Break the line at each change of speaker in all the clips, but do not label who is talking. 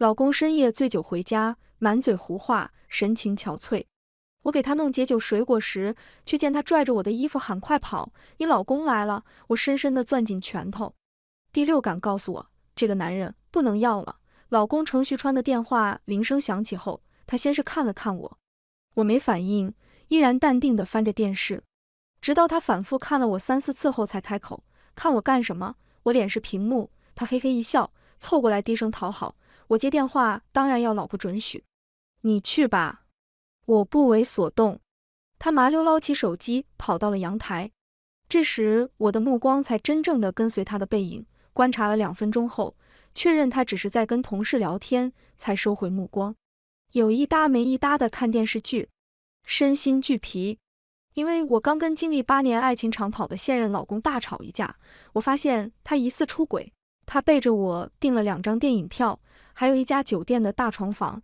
老公深夜醉酒回家，满嘴胡话，神情憔悴。我给他弄解酒水果时，却见他拽着我的衣服喊：“快跑！你老公来了！”我深深地攥紧拳头。第六感告诉我，这个男人不能要了。老公程旭川的电话铃声响起后，他先是看了看我，我没反应，依然淡定地翻着电视，直到他反复看了我三四次后才开口：“看我干什么？”我脸是屏幕，他嘿嘿一笑，凑过来低声讨好。我接电话当然要老婆准许，你去吧，我不为所动。他麻溜捞起手机，跑到了阳台。这时我的目光才真正的跟随他的背影，观察了两分钟后，确认他只是在跟同事聊天，才收回目光，有一搭没一搭的看电视剧，身心俱疲。因为我刚跟经历八年爱情长跑的现任老公大吵一架，我发现他疑似出轨，他背着我订了两张电影票。还有一家酒店的大床房，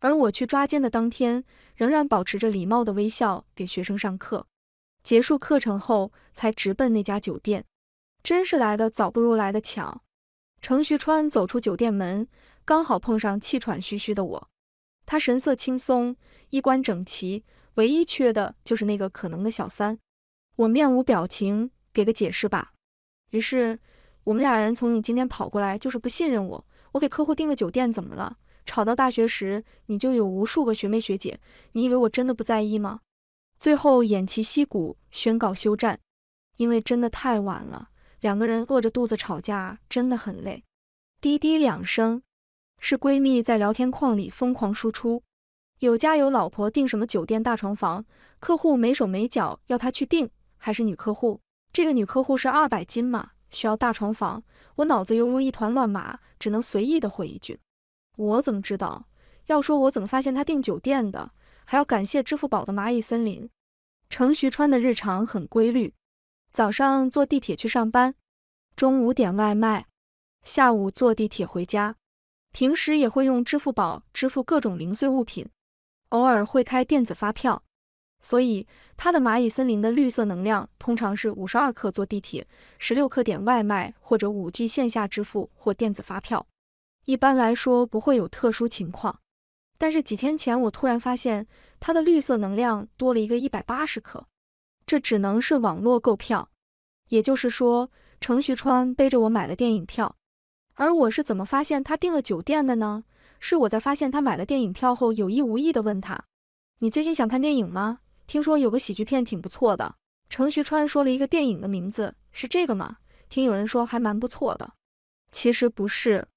而我去抓奸的当天，仍然保持着礼貌的微笑给学生上课。结束课程后，才直奔那家酒店。真是来的早不如来的巧。程旭川走出酒店门，刚好碰上气喘吁吁的我。他神色轻松，衣冠整齐，唯一缺的就是那个可能的小三。我面无表情，给个解释吧。于是我们俩人从你今天跑过来就是不信任我。我给客户订个酒店怎么了？吵到大学时，你就有无数个学妹学姐，你以为我真的不在意吗？最后偃旗息鼓，宣告休战，因为真的太晚了，两个人饿着肚子吵架真的很累。滴滴两声，是闺蜜在聊天框里疯狂输出，有家有老婆订什么酒店大床房，客户没手没脚要她去订，还是女客户，这个女客户是二百斤嘛，需要大床房。我脑子犹如一团乱麻，只能随意的回一句：“我怎么知道？要说我怎么发现他订酒店的，还要感谢支付宝的蚂蚁森林。”程徐川的日常很规律，早上坐地铁去上班，中午点外卖，下午坐地铁回家。平时也会用支付宝支付各种零碎物品，偶尔会开电子发票。所以他的蚂蚁森林的绿色能量通常是五十二克，坐地铁十六克，点外卖或者五 G 线下支付或电子发票。一般来说不会有特殊情况。但是几天前我突然发现他的绿色能量多了一个一百八十克，这只能是网络购票。也就是说，程旭川背着我买了电影票。而我是怎么发现他订了酒店的呢？是我在发现他买了电影票后有意无意的问他，你最近想看电影吗？听说有个喜剧片挺不错的，程徐川说了一个电影的名字，是这个吗？听有人说还蛮不错的，其实不是，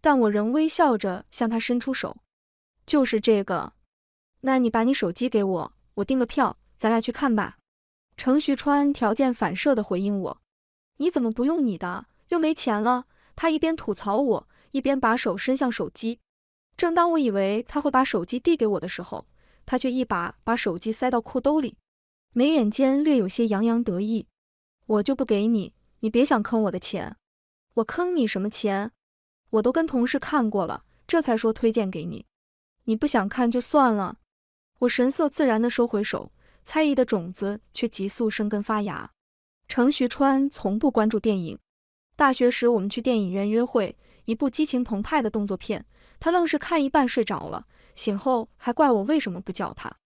但我仍微笑着向他伸出手，就是这个，那你把你手机给我，我订个票，咱俩去看吧。程徐川条件反射的回应我，你怎么不用你的，又没钱了？他一边吐槽我，一边把手伸向手机，正当我以为他会把手机递给我的时候。他却一把把手机塞到裤兜里，眉眼间略有些洋洋得意。我就不给你，你别想坑我的钱。我坑你什么钱？我都跟同事看过了，这才说推荐给你。你不想看就算了。我神色自然地收回手，猜疑的种子却急速生根发芽。程徐川从不关注电影。大学时我们去电影院约会，一部激情澎湃的动作片，他愣是看一半睡着了。醒后还怪我为什么不叫他，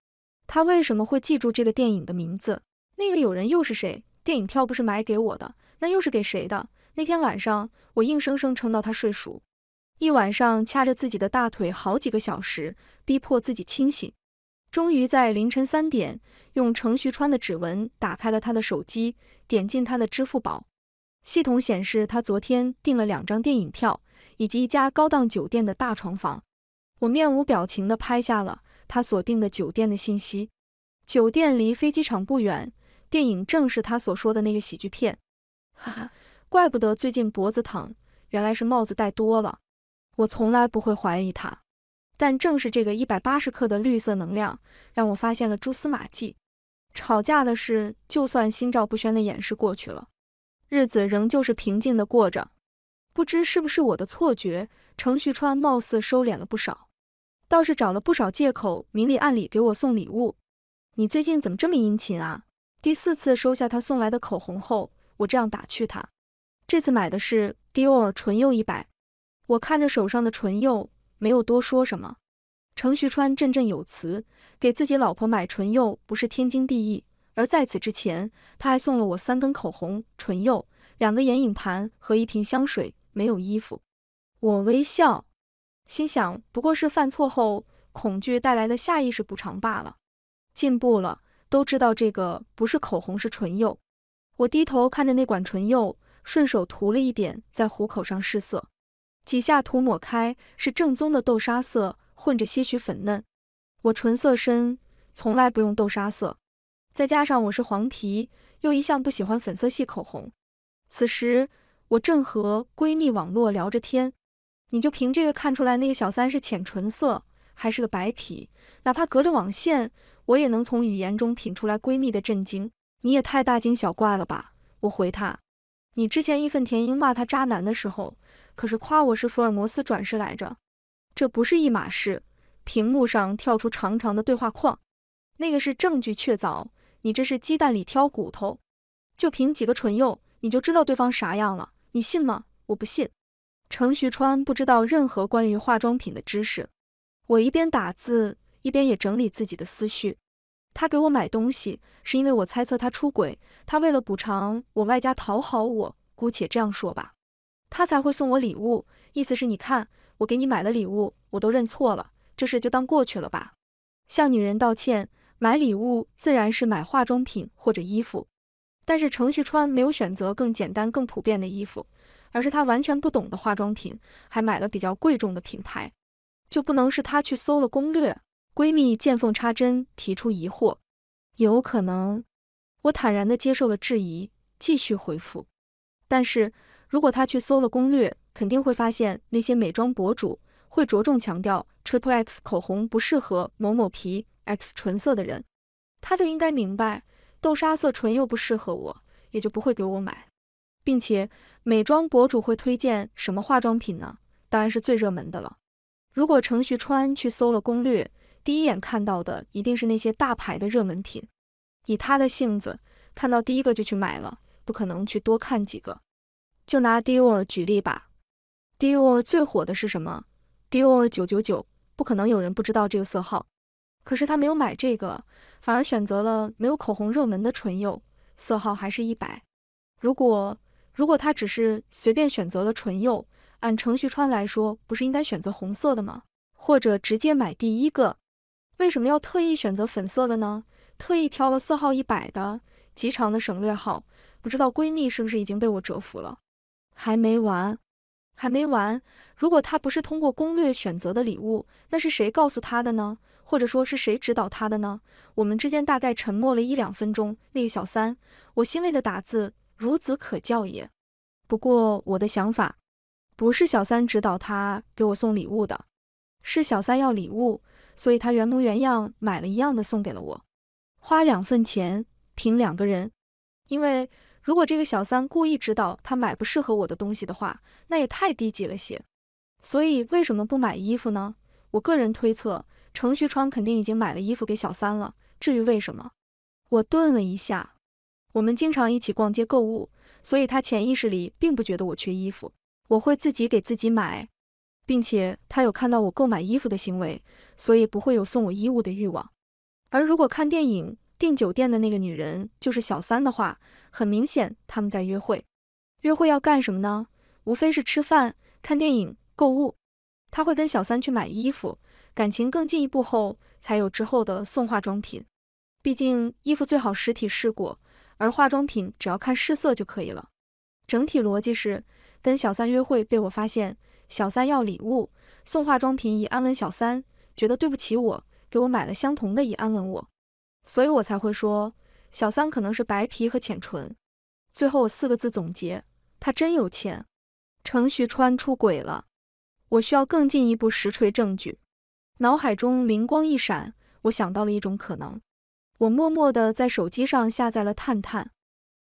他为什么会记住这个电影的名字？那个有人又是谁？电影票不是买给我的，那又是给谁的？那天晚上我硬生生撑到他睡熟，一晚上掐着自己的大腿好几个小时，逼迫自己清醒。终于在凌晨三点，用程徐川的指纹打开了他的手机，点进他的支付宝，系统显示他昨天订了两张电影票以及一家高档酒店的大床房。我面无表情地拍下了他所定的酒店的信息。酒店离飞机场不远。电影正是他所说的那个喜剧片。哈哈，怪不得最近脖子疼，原来是帽子戴多了。我从来不会怀疑他，但正是这个一百八十克的绿色能量，让我发现了蛛丝马迹。吵架的事，就算心照不宣的掩饰过去了，日子仍旧是平静地过着。不知是不是我的错觉，程旭川貌似收敛了不少。倒是找了不少借口，明里暗里给我送礼物。你最近怎么这么殷勤啊？第四次收下他送来的口红后，我这样打趣他。这次买的是 Dior 唇釉一百。我看着手上的唇釉，没有多说什么。程徐川振振有词，给自己老婆买唇釉不是天经地义。而在此之前，他还送了我三根口红、唇釉、两个眼影盘和一瓶香水，没有衣服。我微笑。心想，不过是犯错后恐惧带来的下意识补偿罢了。进步了，都知道这个不是口红，是唇釉。我低头看着那管唇釉，顺手涂了一点在虎口上试色，几下涂抹开是正宗的豆沙色，混着些许粉嫩。我唇色深，从来不用豆沙色，再加上我是黄皮，又一向不喜欢粉色系口红。此时我正和闺蜜网络聊着天。你就凭这个看出来那个小三是浅唇色还是个白皮，哪怕隔着网线，我也能从语言中品出来闺蜜的震惊。你也太大惊小怪了吧？我回她，你之前义愤填膺骂他渣男的时候，可是夸我是福尔摩斯转世来着，这不是一码事。屏幕上跳出长长的对话框，那个是证据确凿，你这是鸡蛋里挑骨头。就凭几个唇釉，你就知道对方啥样了？你信吗？我不信。程旭川不知道任何关于化妆品的知识，我一边打字一边也整理自己的思绪。他给我买东西是因为我猜测他出轨，他为了补偿我外加讨好我，姑且这样说吧，他才会送我礼物。意思是你看，我给你买了礼物，我都认错了，这事就当过去了吧。向女人道歉，买礼物自然是买化妆品或者衣服，但是程旭川没有选择更简单更普遍的衣服。而是她完全不懂的化妆品，还买了比较贵重的品牌，就不能是她去搜了攻略？闺蜜见缝插针提出疑惑，有可能，我坦然地接受了质疑，继续回复。但是如果她去搜了攻略，肯定会发现那些美妆博主会着重强调 triple x 口红不适合某某皮 x 纯色的人，她就应该明白豆沙色唇釉不适合我，也就不会给我买，并且。美妆博主会推荐什么化妆品呢？当然是最热门的了。如果程序川去搜了攻略，第一眼看到的一定是那些大牌的热门品。以他的性子，看到第一个就去买了，不可能去多看几个。就拿 Dior 举例吧，Dior 最火的是什么？Dior 九九九，不可能有人不知道这个色号。可是他没有买这个，反而选择了没有口红热门的唇釉，色号还是一百。如果如果她只是随便选择了唇釉，按程序穿来说，不是应该选择红色的吗？或者直接买第一个？为什么要特意选择粉色的呢？特意挑了色号一百的。极长的省略号，不知道闺蜜是不是已经被我折服了？还没完，还没完。如果她不是通过攻略选择的礼物，那是谁告诉她的呢？或者说是谁指导她的呢？我们之间大概沉默了一两分钟。那个小三，我欣慰的打字。孺子可教也。不过我的想法不是小三指导他给我送礼物的，是小三要礼物，所以他原模原样买了一样的送给了我，花两份钱，凭两个人。因为如果这个小三故意指导他买不适合我的东西的话，那也太低级了些。所以为什么不买衣服呢？我个人推测，程旭川肯定已经买了衣服给小三了。至于为什么，我顿了一下。我们经常一起逛街购物，所以他潜意识里并不觉得我缺衣服，我会自己给自己买，并且他有看到我购买衣服的行为，所以不会有送我衣物的欲望。而如果看电影订酒店的那个女人就是小三的话，很明显他们在约会，约会要干什么呢？无非是吃饭、看电影、购物。他会跟小三去买衣服，感情更进一步后才有之后的送化妆品，毕竟衣服最好实体试过。而化妆品只要看试色就可以了。整体逻辑是，跟小三约会被我发现，小三要礼物，送化妆品以安稳小三，觉得对不起我，给我买了相同的以安稳我，所以我才会说小三可能是白皮和浅唇。最后我四个字总结，他真有钱。程徐川出轨了，我需要更进一步实锤证据。脑海中灵光一闪，我想到了一种可能。我默默的在手机上下载了探探，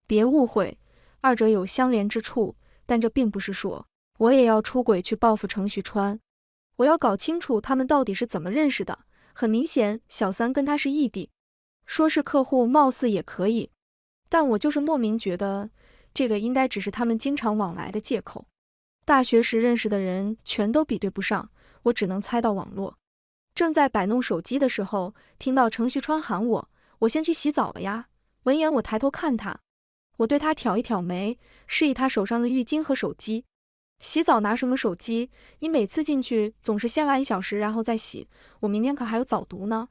别误会，二者有相连之处，但这并不是说我也要出轨去报复程旭川，我要搞清楚他们到底是怎么认识的。很明显，小三跟他是异地，说是客户貌似也可以，但我就是莫名觉得这个应该只是他们经常往来的借口。大学时认识的人全都比对不上，我只能猜到网络。正在摆弄手机的时候，听到程旭川喊我。我先去洗澡了呀。闻言，我抬头看他，我对他挑一挑眉，示意他手上的浴巾和手机。洗澡拿什么手机？你每次进去总是先玩一小时，然后再洗。我明天可还有早读呢。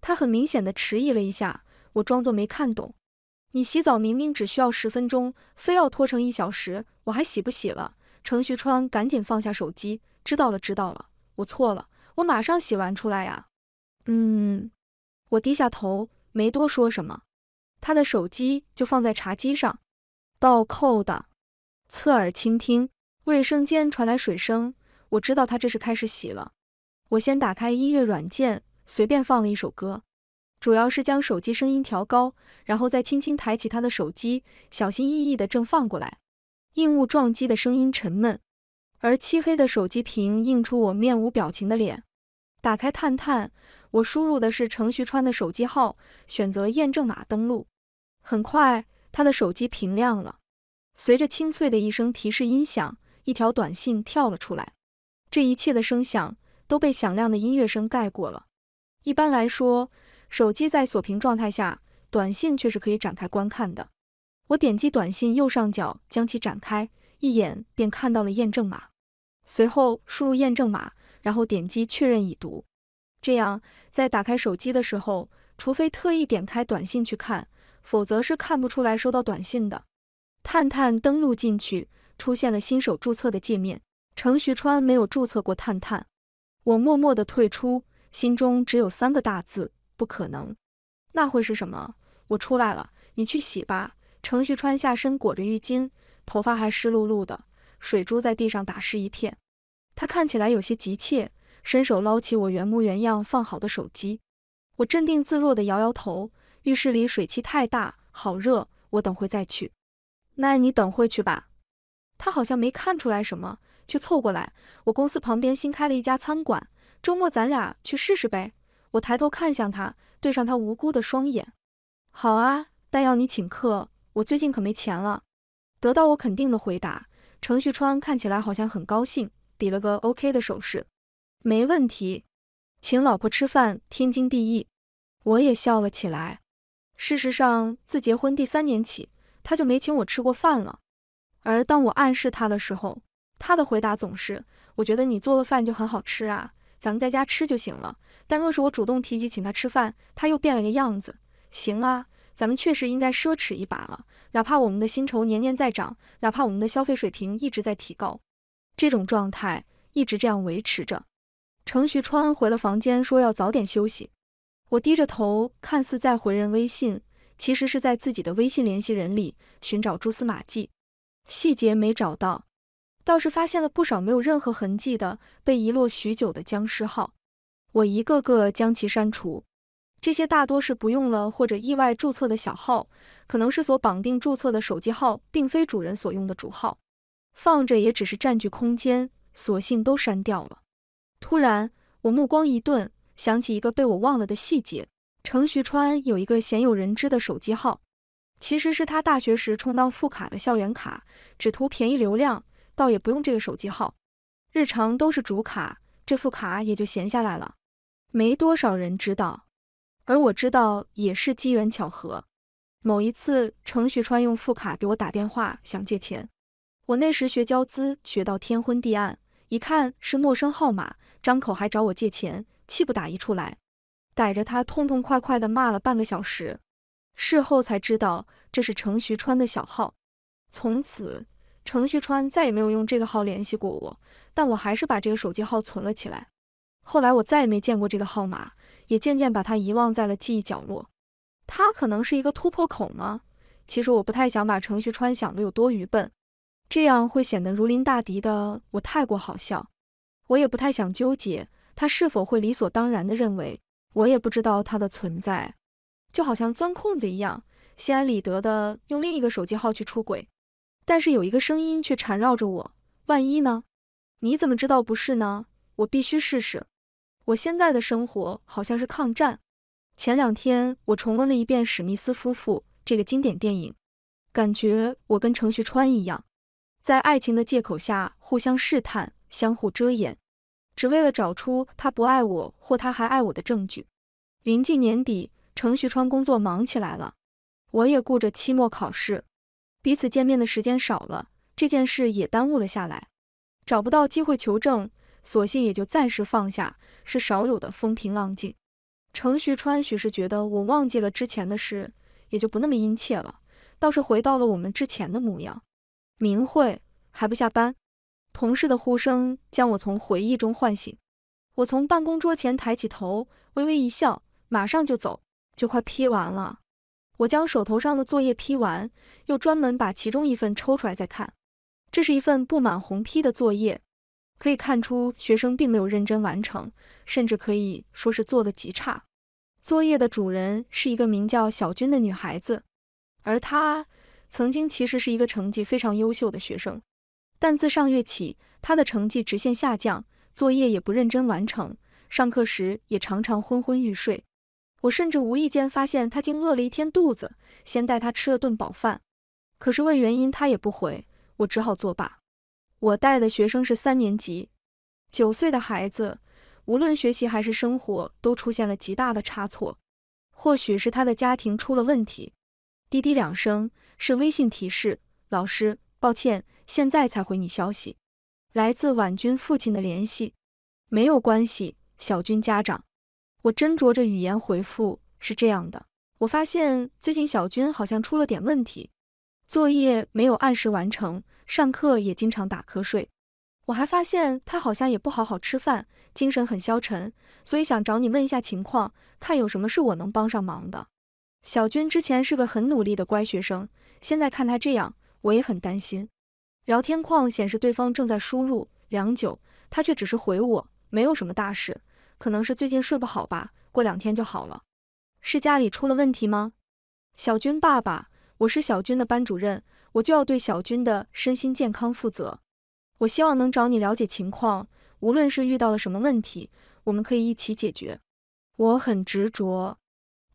他很明显的迟疑了一下，我装作没看懂。你洗澡明明只需要十分钟，非要拖成一小时，我还洗不洗了？程旭川赶紧放下手机，知道了知道了，我错了，我马上洗完出来呀。嗯，我低下头。没多说什么，他的手机就放在茶几上，倒扣的。侧耳倾听，卫生间传来水声，我知道他这是开始洗了。我先打开音乐软件，随便放了一首歌，主要是将手机声音调高，然后再轻轻抬起他的手机，小心翼翼的正放过来。硬物撞击的声音沉闷，而漆黑的手机屏映出我面无表情的脸。打开探探。我输入的是程徐川的手机号，选择验证码登录。很快，他的手机屏亮了，随着清脆的一声提示音响，一条短信跳了出来。这一切的声响都被响亮的音乐声盖过了。一般来说，手机在锁屏状态下，短信却是可以展开观看的。我点击短信右上角，将其展开，一眼便看到了验证码。随后输入验证码，然后点击确认已读。这样，在打开手机的时候，除非特意点开短信去看，否则是看不出来收到短信的。探探登录进去，出现了新手注册的界面。程徐川没有注册过探探，我默默地退出，心中只有三个大字：不可能。那会是什么？我出来了，你去洗吧。程徐川下身裹着浴巾，头发还湿漉漉的，水珠在地上打湿一片。他看起来有些急切。伸手捞起我原模原样放好的手机，我镇定自若地摇摇头。浴室里水汽太大，好热，我等会再去。那你等会去吧。他好像没看出来什么，却凑过来。我公司旁边新开了一家餐馆，周末咱俩去试试呗。我抬头看向他，对上他无辜的双眼。好啊，但要你请客，我最近可没钱了。得到我肯定的回答，程旭川看起来好像很高兴，比了个 OK 的手势。没问题，请老婆吃饭天经地义，我也笑了起来。事实上，自结婚第三年起，他就没请我吃过饭了。而当我暗示他的时候，他的回答总是：“我觉得你做的饭就很好吃啊，咱们在家吃就行了。”但若是我主动提及请他吃饭，他又变了个样子：“行啊，咱们确实应该奢侈一把了。哪怕我们的薪酬年年在涨，哪怕我们的消费水平一直在提高，这种状态一直这样维持着。”程旭川回了房间，说要早点休息。我低着头，看似在回人微信，其实是在自己的微信联系人里寻找蛛丝马迹。细节没找到，倒是发现了不少没有任何痕迹的被遗落许久的僵尸号。我一个个将其删除。这些大多是不用了或者意外注册的小号，可能是所绑定注册的手机号并非主人所用的主号，放着也只是占据空间，索性都删掉了。突然，我目光一顿，想起一个被我忘了的细节：程徐川有一个鲜有人知的手机号，其实是他大学时充当副卡的校园卡，只图便宜流量，倒也不用这个手机号，日常都是主卡，这副卡也就闲下来了，没多少人知道。而我知道也是机缘巧合，某一次程徐川用副卡给我打电话，想借钱，我那时学交资学到天昏地暗，一看是陌生号码。张口还找我借钱，气不打一处来，逮着他痛痛快快的骂了半个小时。事后才知道这是程旭川的小号，从此程旭川再也没有用这个号联系过我，但我还是把这个手机号存了起来。后来我再也没见过这个号码，也渐渐把他遗忘在了记忆角落。他可能是一个突破口吗？其实我不太想把程旭川想的有多愚笨，这样会显得如临大敌的我太过好笑。我也不太想纠结他是否会理所当然的认为我也不知道他的存在，就好像钻空子一样，心安理得的用另一个手机号去出轨。但是有一个声音却缠绕着我：万一呢？你怎么知道不是呢？我必须试试。我现在的生活好像是抗战。前两天我重温了一遍《史密斯夫妇》这个经典电影，感觉我跟程旭川一样，在爱情的借口下互相试探。相互遮掩，只为了找出他不爱我或他还爱我的证据。临近年底，程旭川工作忙起来了，我也顾着期末考试，彼此见面的时间少了，这件事也耽误了下来，找不到机会求证，索性也就暂时放下，是少有的风平浪静。程旭川许是觉得我忘记了之前的事，也就不那么殷切了，倒是回到了我们之前的模样。明慧还不下班？同事的呼声将我从回忆中唤醒，我从办公桌前抬起头，微微一笑，马上就走，就快批完了。我将手头上的作业批完，又专门把其中一份抽出来再看。这是一份布满红批的作业，可以看出学生并没有认真完成，甚至可以说是做的极差。作业的主人是一个名叫小军的女孩子，而她曾经其实是一个成绩非常优秀的学生。但自上月起，他的成绩直线下降，作业也不认真完成，上课时也常常昏昏欲睡。我甚至无意间发现他竟饿了一天肚子，先带他吃了顿饱饭。可是问原因他也不回，我只好作罢。我带的学生是三年级九岁的孩子，无论学习还是生活都出现了极大的差错，或许是他的家庭出了问题。滴滴两声，是微信提示，老师，抱歉。现在才回你消息，来自婉君父亲的联系，没有关系，小军家长，我斟酌着语言回复是这样的。我发现最近小军好像出了点问题，作业没有按时完成，上课也经常打瞌睡。我还发现他好像也不好好吃饭，精神很消沉，所以想找你问一下情况，看有什么是我能帮上忙的。小军之前是个很努力的乖学生，现在看他这样，我也很担心。聊天框显示对方正在输入，良久，他却只是回我，没有什么大事，可能是最近睡不好吧，过两天就好了。是家里出了问题吗？小军爸爸，我是小军的班主任，我就要对小军的身心健康负责。我希望能找你了解情况，无论是遇到了什么问题，我们可以一起解决。我很执着。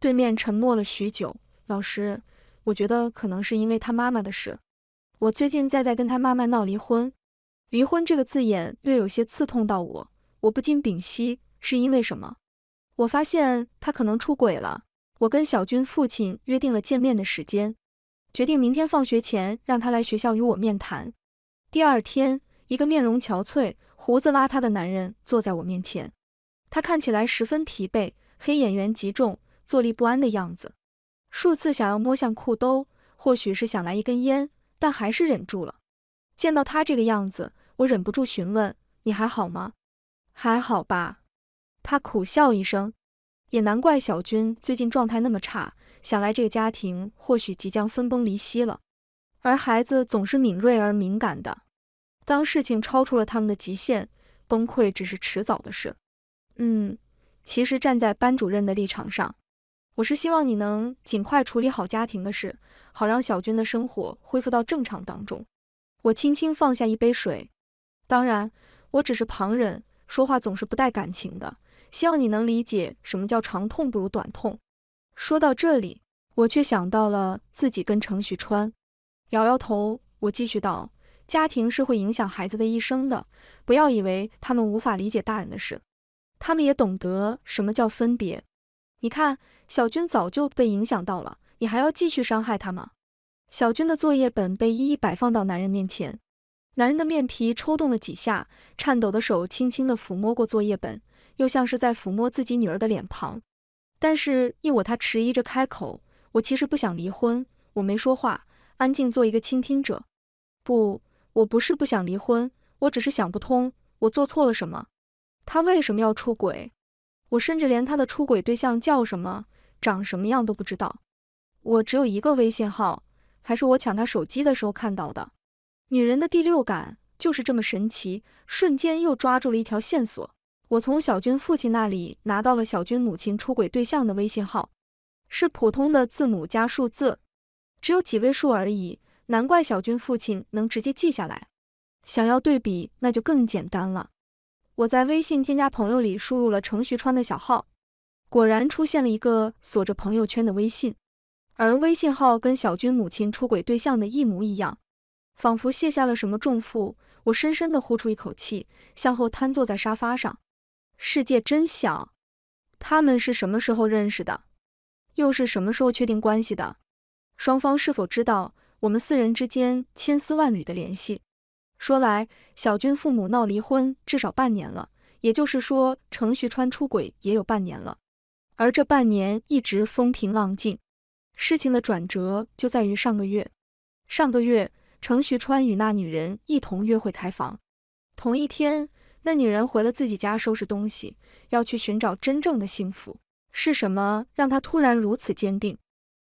对面沉默了许久，老师，我觉得可能是因为他妈妈的事。我最近在在跟他妈妈闹离婚，离婚这个字眼略有些刺痛到我，我不禁屏息，是因为什么？我发现他可能出轨了。我跟小军父亲约定了见面的时间，决定明天放学前让他来学校与我面谈。第二天，一个面容憔悴、胡子邋遢的男人坐在我面前，他看起来十分疲惫，黑眼圆极重，坐立不安的样子，数次想要摸向裤兜，或许是想来一根烟。但还是忍住了。见到他这个样子，我忍不住询问：“你还好吗？还好吧？”他苦笑一声，也难怪小军最近状态那么差。想来这个家庭或许即将分崩离析了。而孩子总是敏锐而敏感的，当事情超出了他们的极限，崩溃只是迟早的事。嗯，其实站在班主任的立场上，我是希望你能尽快处理好家庭的事。好让小军的生活恢复到正常当中。我轻轻放下一杯水，当然我只是旁人，说话总是不带感情的，希望你能理解什么叫长痛不如短痛。说到这里，我却想到了自己跟程旭川，摇摇头，我继续道：家庭是会影响孩子的一生的，不要以为他们无法理解大人的事，他们也懂得什么叫分别。你看，小军早就被影响到了。你还要继续伤害他吗？小军的作业本被一一摆放到男人面前，男人的面皮抽动了几下，颤抖的手轻轻的抚摸过作业本，又像是在抚摸自己女儿的脸庞。但是，一我他迟疑着开口，我其实不想离婚。我没说话，安静做一个倾听者。不，我不是不想离婚，我只是想不通，我做错了什么？他为什么要出轨？我甚至连他的出轨对象叫什么，长什么样都不知道。我只有一个微信号，还是我抢他手机的时候看到的。女人的第六感就是这么神奇，瞬间又抓住了一条线索。我从小军父亲那里拿到了小军母亲出轨对象的微信号，是普通的字母加数字，只有几位数而已。难怪小军父亲能直接记下来。想要对比，那就更简单了。我在微信添加朋友里输入了程徐川的小号，果然出现了一个锁着朋友圈的微信。而微信号跟小军母亲出轨对象的一模一样，仿佛卸下了什么重负，我深深地呼出一口气，向后瘫坐在沙发上。世界真小，他们是什么时候认识的？又是什么时候确定关系的？双方是否知道我们四人之间千丝万缕的联系？说来，小军父母闹离婚至少半年了，也就是说，程旭川出轨也有半年了，而这半年一直风平浪静。事情的转折就在于上个月。上个月，程徐川与那女人一同约会开房。同一天，那女人回了自己家收拾东西，要去寻找真正的幸福。是什么让她突然如此坚定？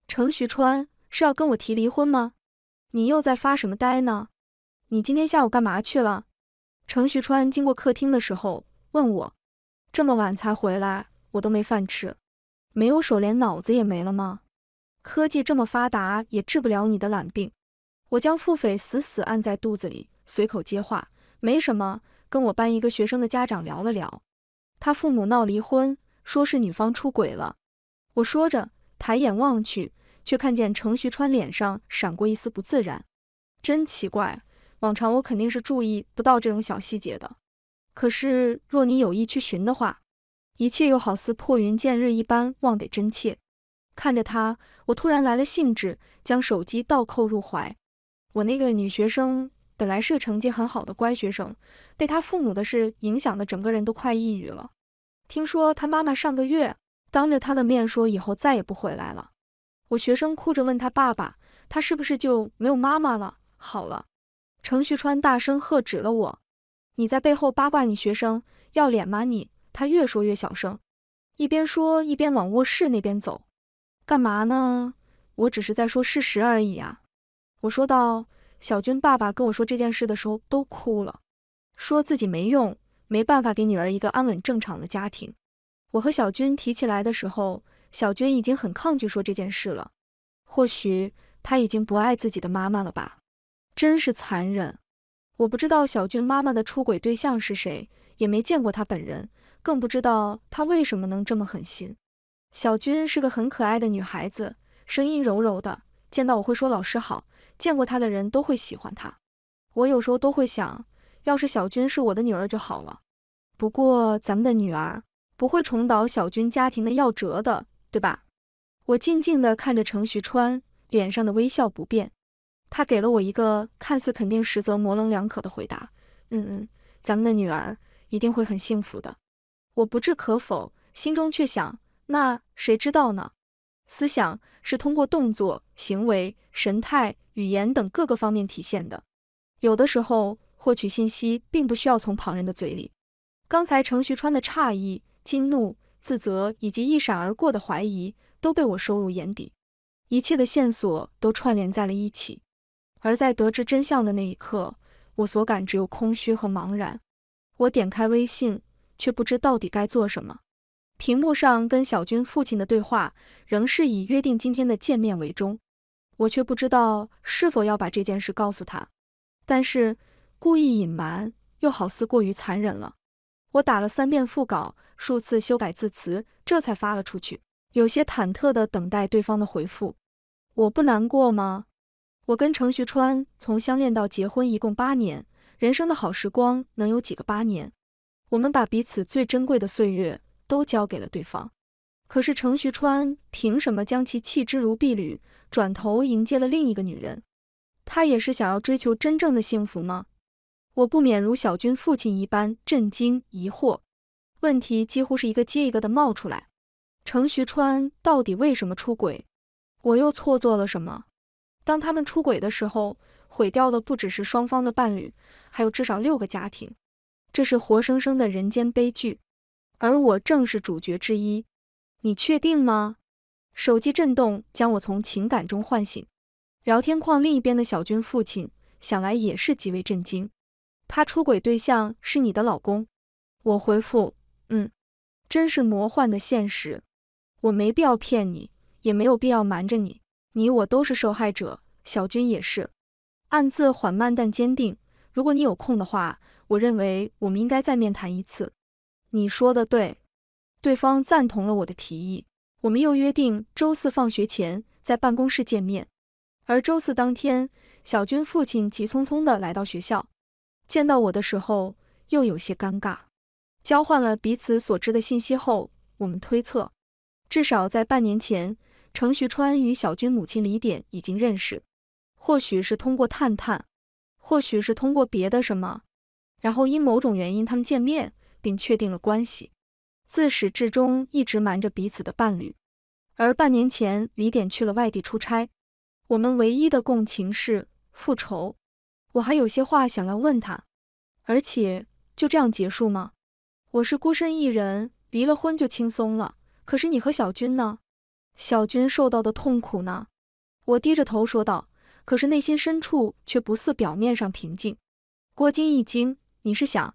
程徐川是要跟我提离婚吗？你又在发什么呆呢？你今天下午干嘛去了？程徐川经过客厅的时候问我，这么晚才回来，我都没饭吃，没有手连脑子也没了吗？科技这么发达，也治不了你的懒病。我将腹诽死死按在肚子里，随口接话：“没什么，跟我班一个学生的家长聊了聊，他父母闹离婚，说是女方出轨了。”我说着，抬眼望去，却看见程徐川脸上闪过一丝不自然。真奇怪，往常我肯定是注意不到这种小细节的，可是若你有意去寻的话，一切又好似破云见日一般，望得真切。看着他，我突然来了兴致，将手机倒扣入怀。我那个女学生本来是个成绩很好的乖学生，被她父母的事影响的，整个人都快抑郁了。听说他妈妈上个月当着他的面说以后再也不回来了，我学生哭着问他爸爸，他是不是就没有妈妈了？好了，程旭川大声喝止了我：“你在背后八卦你学生，要脸吗你？”他越说越小声，一边说一边往卧室那边走。干嘛呢？我只是在说事实而已啊！我说道。小军爸爸跟我说这件事的时候都哭了，说自己没用，没办法给女儿一个安稳正常的家庭。我和小军提起来的时候，小军已经很抗拒说这件事了。或许他已经不爱自己的妈妈了吧？真是残忍！我不知道小军妈妈的出轨对象是谁，也没见过他本人，更不知道他为什么能这么狠心。小军是个很可爱的女孩子，声音柔柔的，见到我会说老师好。见过她的人都会喜欢她。我有时候都会想，要是小军是我的女儿就好了。不过咱们的女儿不会重蹈小军家庭的夭折的，对吧？我静静地看着程徐川，脸上的微笑不变。他给了我一个看似肯定，实则模棱两可的回答。嗯嗯，咱们的女儿一定会很幸福的。我不置可否，心中却想，那。谁知道呢？思想是通过动作、行为、神态、语言等各个方面体现的。有的时候获取信息并不需要从旁人的嘴里。刚才程徐川的诧异、惊怒、自责，以及一闪而过的怀疑，都被我收入眼底。一切的线索都串联在了一起。而在得知真相的那一刻，我所感只有空虚和茫然。我点开微信，却不知到底该做什么。屏幕上跟小军父亲的对话仍是以约定今天的见面为终，我却不知道是否要把这件事告诉他。但是故意隐瞒又好似过于残忍了。我打了三遍腹稿，数次修改字词，这才发了出去。有些忐忑地等待对方的回复。我不难过吗？我跟程徐川从相恋到结婚一共八年，人生的好时光能有几个八年？我们把彼此最珍贵的岁月。都交给了对方，可是程徐川凭什么将其弃之如敝履，转头迎接了另一个女人？他也是想要追求真正的幸福吗？我不免如小军父亲一般震惊、疑惑，问题几乎是一个接一个的冒出来：程徐川到底为什么出轨？我又错做了什么？当他们出轨的时候，毁掉的不只是双方的伴侣，还有至少六个家庭，这是活生生的人间悲剧。而我正是主角之一，你确定吗？手机震动将我从情感中唤醒。聊天框另一边的小军父亲，想来也是极为震惊。他出轨对象是你的老公。我回复：嗯，真是魔幻的现实。我没必要骗你，也没有必要瞒着你。你我都是受害者，小军也是。暗自缓慢但坚定。如果你有空的话，我认为我们应该再面谈一次。你说的对，对方赞同了我的提议。我们又约定周四放学前在办公室见面。而周四当天，小军父亲急匆匆地来到学校，见到我的时候又有些尴尬。交换了彼此所知的信息后，我们推测，至少在半年前，程徐川与小军母亲李典已经认识。或许是通过探探，或许是通过别的什么，然后因某种原因他们见面。并确定了关系，自始至终一直瞒着彼此的伴侣。而半年前，李典去了外地出差。我们唯一的共情是复仇。我还有些话想要问他。而且就这样结束吗？我是孤身一人，离了婚就轻松了。可是你和小军呢？小军受到的痛苦呢？我低着头说道，可是内心深处却不似表面上平静。郭晶一惊，你是想？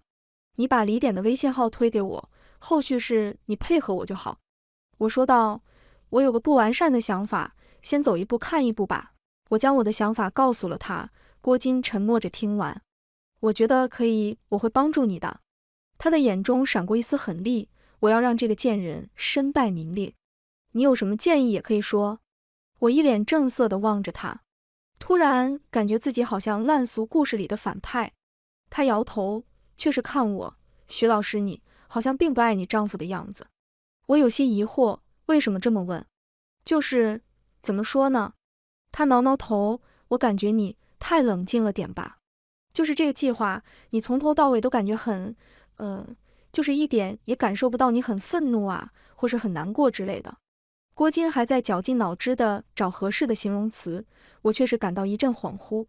你把李点的微信号推给我，后续是你配合我就好。我说道。我有个不完善的想法，先走一步看一步吧。我将我的想法告诉了他。郭金沉默着听完。我觉得可以，我会帮助你的。他的眼中闪过一丝狠戾。我要让这个贱人身败名裂。你有什么建议也可以说。我一脸正色的望着他，突然感觉自己好像烂俗故事里的反派。他摇头。却是看我，徐老师，你好像并不爱你丈夫的样子，我有些疑惑，为什么这么问？就是怎么说呢？他挠挠头，我感觉你太冷静了点吧，就是这个计划，你从头到尾都感觉很，呃，就是一点也感受不到你很愤怒啊，或是很难过之类的。郭金还在绞尽脑汁的找合适的形容词，我却是感到一阵恍惚，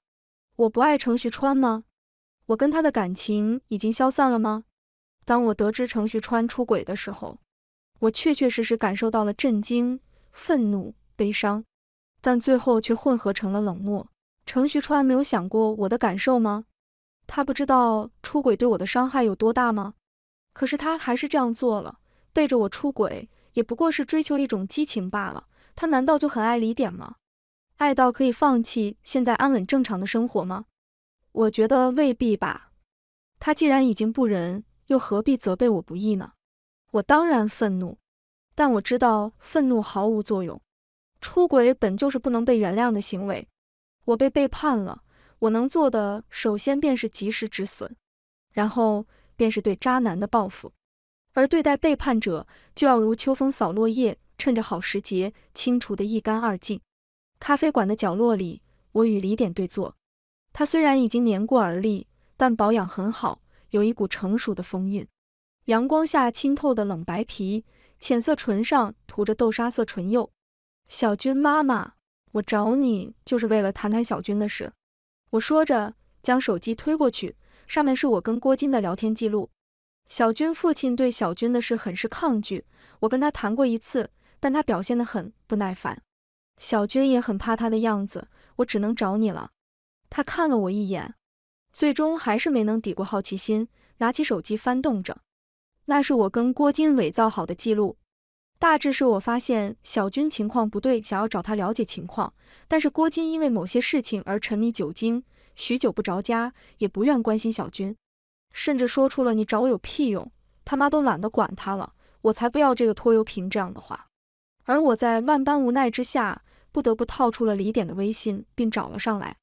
我不爱程旭川吗？我跟他的感情已经消散了吗？当我得知程旭川出轨的时候，我确确实实感受到了震惊、愤怒、悲伤，但最后却混合成了冷漠。程旭川没有想过我的感受吗？他不知道出轨对我的伤害有多大吗？可是他还是这样做了，背着我出轨，也不过是追求一种激情罢了。他难道就很爱李点吗？爱到可以放弃现在安稳正常的生活吗？我觉得未必吧，他既然已经不仁，又何必责备我不义呢？我当然愤怒，但我知道愤怒毫无作用。出轨本就是不能被原谅的行为，我被背叛了。我能做的首先便是及时止损，然后便是对渣男的报复。而对待背叛者，就要如秋风扫落叶，趁着好时节清除得一干二净。咖啡馆的角落里，我与李点对坐。他虽然已经年过而立，但保养很好，有一股成熟的风韵。阳光下清透的冷白皮，浅色唇上涂着豆沙色唇釉。小军妈妈，我找你就是为了谈谈小军的事。我说着，将手机推过去，上面是我跟郭金的聊天记录。小军父亲对小军的事很是抗拒，我跟他谈过一次，但他表现得很不耐烦。小军也很怕他的样子，我只能找你了。他看了我一眼，最终还是没能抵过好奇心，拿起手机翻动着。那是我跟郭金伪造好的记录，大致是我发现小军情况不对，想要找他了解情况，但是郭金因为某些事情而沉迷酒精，许久不着家，也不愿关心小军，甚至说出了“你找我有屁用，他妈都懒得管他了，我才不要这个拖油瓶”这样的话。而我在万般无奈之下，不得不套出了李点的微信，并找了上来。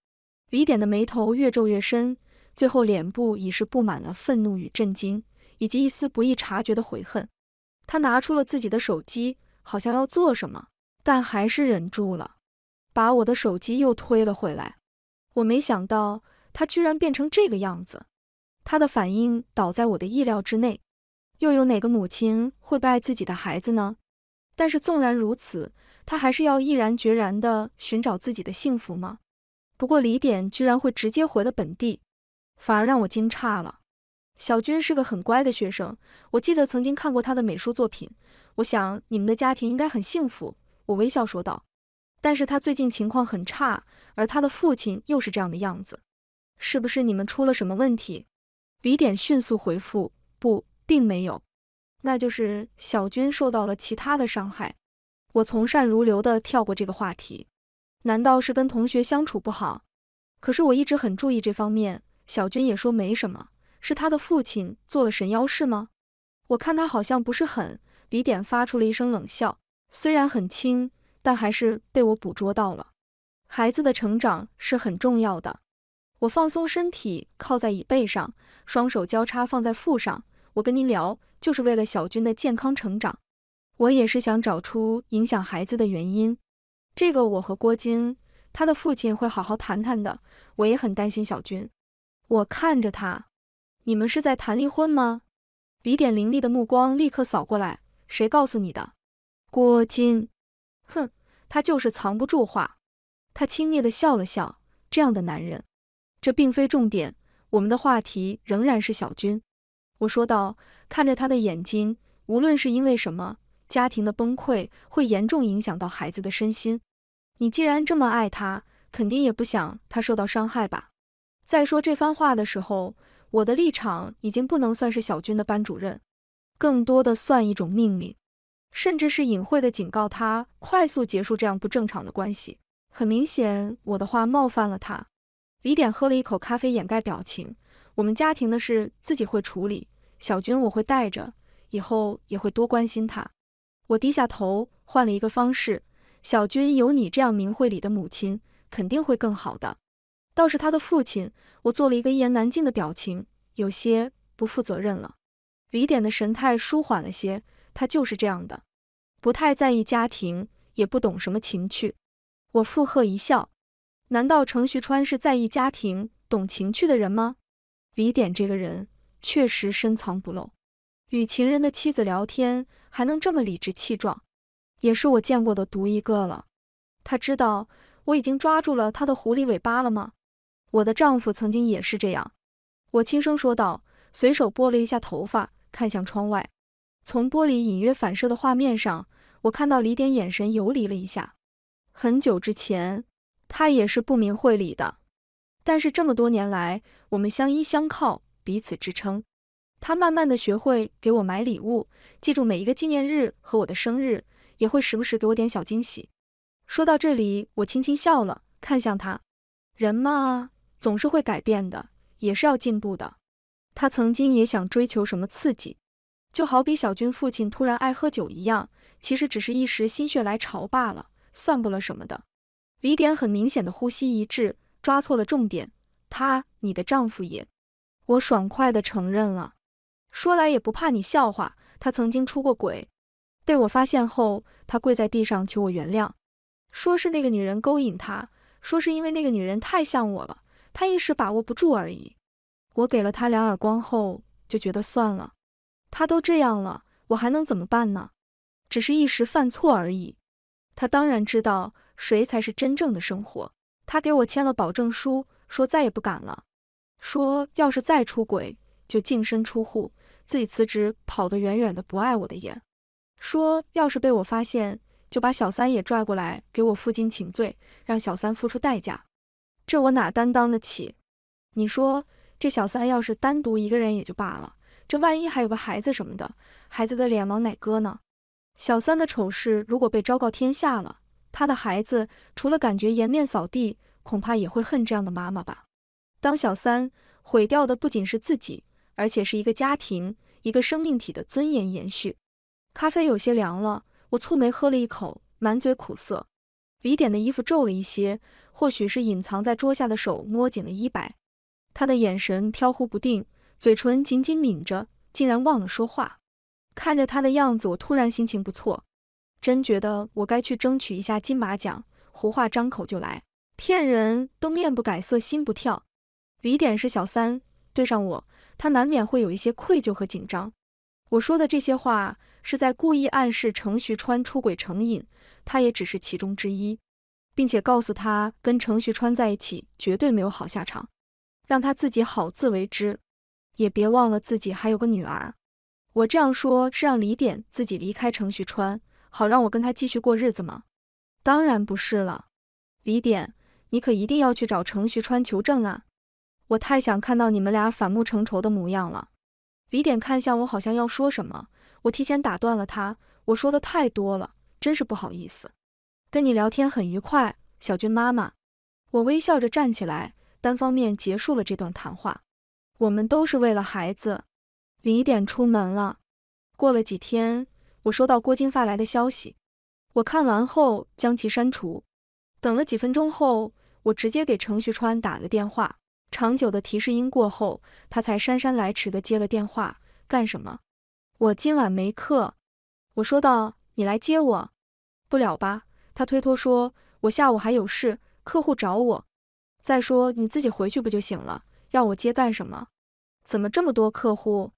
李典的眉头越皱越深，最后脸部已是布满了愤怒与震惊，以及一丝不易察觉的悔恨。他拿出了自己的手机，好像要做什么，但还是忍住了，把我的手机又推了回来。我没想到他居然变成这个样子，他的反应倒在我的意料之内。又有哪个母亲会不爱自己的孩子呢？但是纵然如此，他还是要毅然决然地寻找自己的幸福吗？不过李典居然会直接回了本地，反而让我惊诧了。小军是个很乖的学生，我记得曾经看过他的美术作品。我想你们的家庭应该很幸福，我微笑说道。但是他最近情况很差，而他的父亲又是这样的样子，是不是你们出了什么问题？李典迅速回复：不，并没有。那就是小军受到了其他的伤害。我从善如流地跳过这个话题。难道是跟同学相处不好？可是我一直很注意这方面。小军也说没什么，是他的父亲做了神妖事吗？我看他好像不是很。李典发出了一声冷笑，虽然很轻，但还是被我捕捉到了。孩子的成长是很重要的。我放松身体，靠在椅背上，双手交叉放在腹上。我跟您聊，就是为了小军的健康成长。我也是想找出影响孩子的原因。这个我和郭金，他的父亲会好好谈谈的。我也很担心小军。我看着他，你们是在谈离婚吗？李点凌厉的目光立刻扫过来。谁告诉你的？郭金，哼，他就是藏不住话。他轻蔑的笑了笑。这样的男人，这并非重点。我们的话题仍然是小军。我说道，看着他的眼睛。无论是因为什么，家庭的崩溃会严重影响到孩子的身心。你既然这么爱他，肯定也不想他受到伤害吧？在说这番话的时候，我的立场已经不能算是小军的班主任，更多的算一种命令，甚至是隐晦的警告他，快速结束这样不正常的关系。很明显，我的话冒犯了他。李典喝了一口咖啡，掩盖表情。我们家庭的事自己会处理，小军我会带着，以后也会多关心他。我低下头，换了一个方式。小军有你这样明慧里的母亲，肯定会更好的。倒是他的父亲，我做了一个一言难尽的表情，有些不负责任了。李典的神态舒缓了些，他就是这样的，不太在意家庭，也不懂什么情趣。我附和一笑，难道程旭川是在意家庭、懂情趣的人吗？李典这个人确实深藏不露，与情人的妻子聊天还能这么理直气壮。也是我见过的独一个了。他知道我已经抓住了他的狐狸尾巴了吗？我的丈夫曾经也是这样。我轻声说道，随手拨了一下头发，看向窗外。从玻璃隐约反射的画面上，我看到李典眼神游离了一下。很久之前，他也是不明会理的。但是这么多年来，我们相依相靠，彼此支撑。他慢慢的学会给我买礼物，记住每一个纪念日和我的生日。也会时不时给我点小惊喜。说到这里，我轻轻笑了，看向他。人嘛，总是会改变的，也是要进步的。他曾经也想追求什么刺激，就好比小军父亲突然爱喝酒一样，其实只是一时心血来潮罢了，算不了什么的。李典很明显的呼吸一滞，抓错了重点。他，你的丈夫也，我爽快的承认了。说来也不怕你笑话，他曾经出过轨。被我发现后，他跪在地上求我原谅，说是那个女人勾引他，说是因为那个女人太像我了，他一时把握不住而已。我给了他两耳光后，就觉得算了，他都这样了，我还能怎么办呢？只是一时犯错而已。他当然知道谁才是真正的生活。他给我签了保证书，说再也不敢了，说要是再出轨就净身出户，自己辞职跑得远远的，不爱我的眼。说，要是被我发现，就把小三也拽过来给我负荆请罪，让小三付出代价。这我哪担当得起？你说，这小三要是单独一个人也就罢了，这万一还有个孩子什么的，孩子的脸往哪搁呢？小三的丑事如果被昭告天下了，他的孩子除了感觉颜面扫地，恐怕也会恨这样的妈妈吧。当小三毁掉的不仅是自己，而且是一个家庭、一个生命体的尊严延续。咖啡有些凉了，我蹙眉喝了一口，满嘴苦涩。李点的衣服皱了一些，或许是隐藏在桌下的手摸紧了衣摆。他的眼神飘忽不定，嘴唇紧紧抿着，竟然忘了说话。看着他的样子，我突然心情不错，真觉得我该去争取一下金马奖。胡话张口就来，骗人都面不改色心不跳。李点是小三，对上我，他难免会有一些愧疚和紧张。我说的这些话是在故意暗示程徐川出轨成瘾，他也只是其中之一，并且告诉他跟程徐川在一起绝对没有好下场，让他自己好自为之，也别忘了自己还有个女儿。我这样说是让李典自己离开程徐川，好让我跟他继续过日子吗？当然不是了，李典，你可一定要去找程徐川求证啊！我太想看到你们俩反目成仇的模样了。李点看向我，好像要说什么，我提前打断了他。我说的太多了，真是不好意思。跟你聊天很愉快，小军妈妈。我微笑着站起来，单方面结束了这段谈话。我们都是为了孩子。李点出门了。过了几天，我收到郭金发来的消息，我看完后将其删除。等了几分钟后，我直接给程旭川打了电话。长久的提示音过后，他才姗姗来迟地接了电话。干什么？我今晚没课。我说道：“你来接我不了吧？”他推脱说：“我下午还有事，客户找我。再说你自己回去不就行了？要我接干什么？”怎么这么多客户？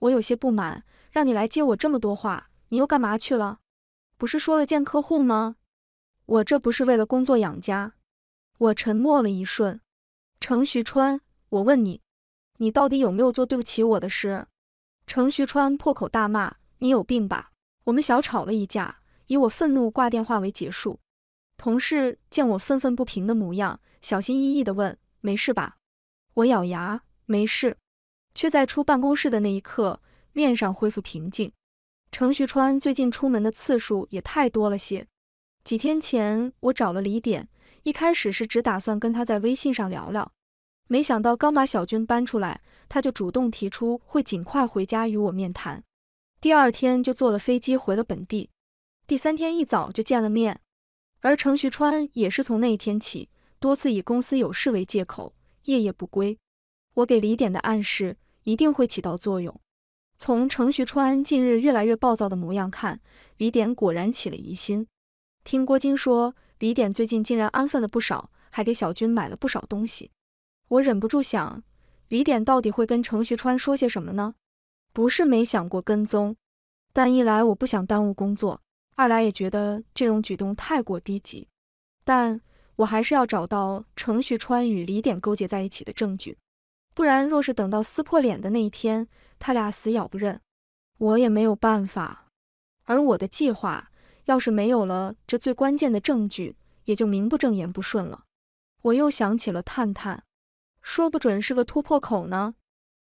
我有些不满：“让你来接我这么多话，你又干嘛去了？不是说了见客户吗？”我这不是为了工作养家。我沉默了一瞬。程徐川，我问你，你到底有没有做对不起我的事？程徐川破口大骂，你有病吧？我们小吵了一架，以我愤怒挂电话为结束。同事见我愤愤不平的模样，小心翼翼地问，没事吧？我咬牙，没事，却在出办公室的那一刻，面上恢复平静。程徐川最近出门的次数也太多了些。几天前，我找了李点。一开始是只打算跟他在微信上聊聊，没想到刚把小军搬出来，他就主动提出会尽快回家与我面谈。第二天就坐了飞机回了本地，第三天一早就见了面。而程徐川也是从那一天起，多次以公司有事为借口，夜夜不归。我给李典的暗示一定会起到作用。从程徐川近日越来越暴躁的模样看，李典果然起了疑心。听郭金说。李典最近竟然安分了不少，还给小军买了不少东西。我忍不住想，李典到底会跟程旭川说些什么呢？不是没想过跟踪，但一来我不想耽误工作，二来也觉得这种举动太过低级。但我还是要找到程旭川与李典勾结在一起的证据，不然若是等到撕破脸的那一天，他俩死咬不认，我也没有办法。而我的计划。要是没有了这最关键的证据，也就名不正言不顺了。我又想起了探探，说不准是个突破口呢。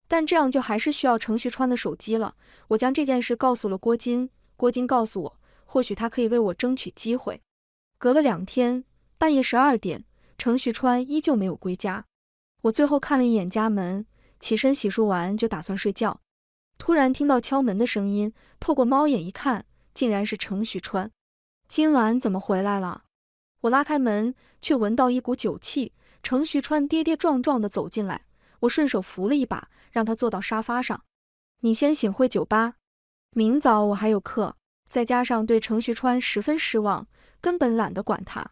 但这样就还是需要程旭川的手机了。我将这件事告诉了郭金，郭金告诉我，或许他可以为我争取机会。隔了两天，半夜十二点，程旭川依旧没有归家。我最后看了一眼家门，起身洗漱完就打算睡觉，突然听到敲门的声音，透过猫眼一看。竟然是程徐川，今晚怎么回来了？我拉开门，却闻到一股酒气。程徐川跌跌撞撞地走进来，我顺手扶了一把，让他坐到沙发上。你先醒会酒吧，明早我还有课。再加上对程徐川十分失望，根本懒得管他。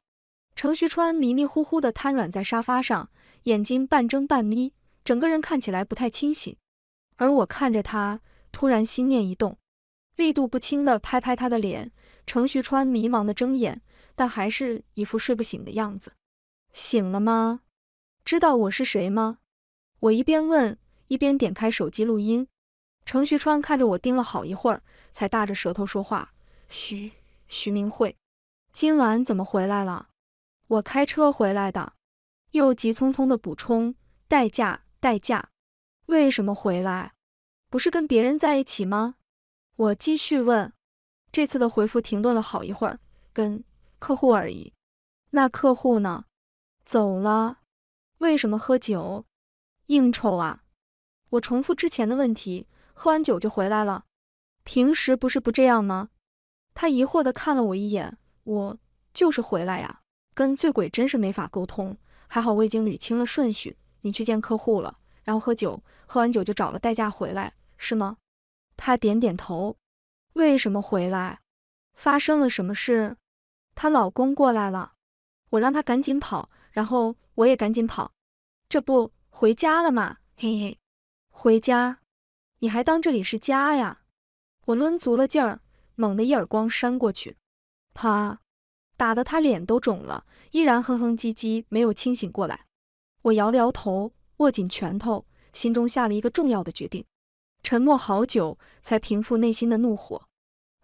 程徐川迷迷糊糊地瘫软在沙发上，眼睛半睁半眯，整个人看起来不太清醒。而我看着他，突然心念一动。力度不轻的拍拍他的脸，程旭川迷茫的睁眼，但还是一副睡不醒的样子。醒了吗？知道我是谁吗？我一边问，一边点开手机录音。程旭川看着我盯了好一会儿，才大着舌头说话：“徐徐明慧，今晚怎么回来了？我开车回来的。”又急匆匆的补充：“代驾，代驾。为什么回来？不是跟别人在一起吗？”我继续问，这次的回复停顿了好一会儿，跟客户而已。那客户呢？走了。为什么喝酒？应酬啊。我重复之前的问题，喝完酒就回来了。平时不是不这样吗？他疑惑地看了我一眼。我就是回来呀。跟醉鬼真是没法沟通。还好我已经捋清了顺序。你去见客户了，然后喝酒，喝完酒就找了代驾回来，是吗？他点点头，为什么回来？发生了什么事？她老公过来了，我让他赶紧跑，然后我也赶紧跑，这不回家了吗？嘿嘿，回家？你还当这里是家呀？我抡足了劲儿，猛地一耳光扇过去，啪，打得他脸都肿了，依然哼哼唧唧，没有清醒过来。我摇了摇头，握紧拳头，心中下了一个重要的决定。沉默好久，才平复内心的怒火。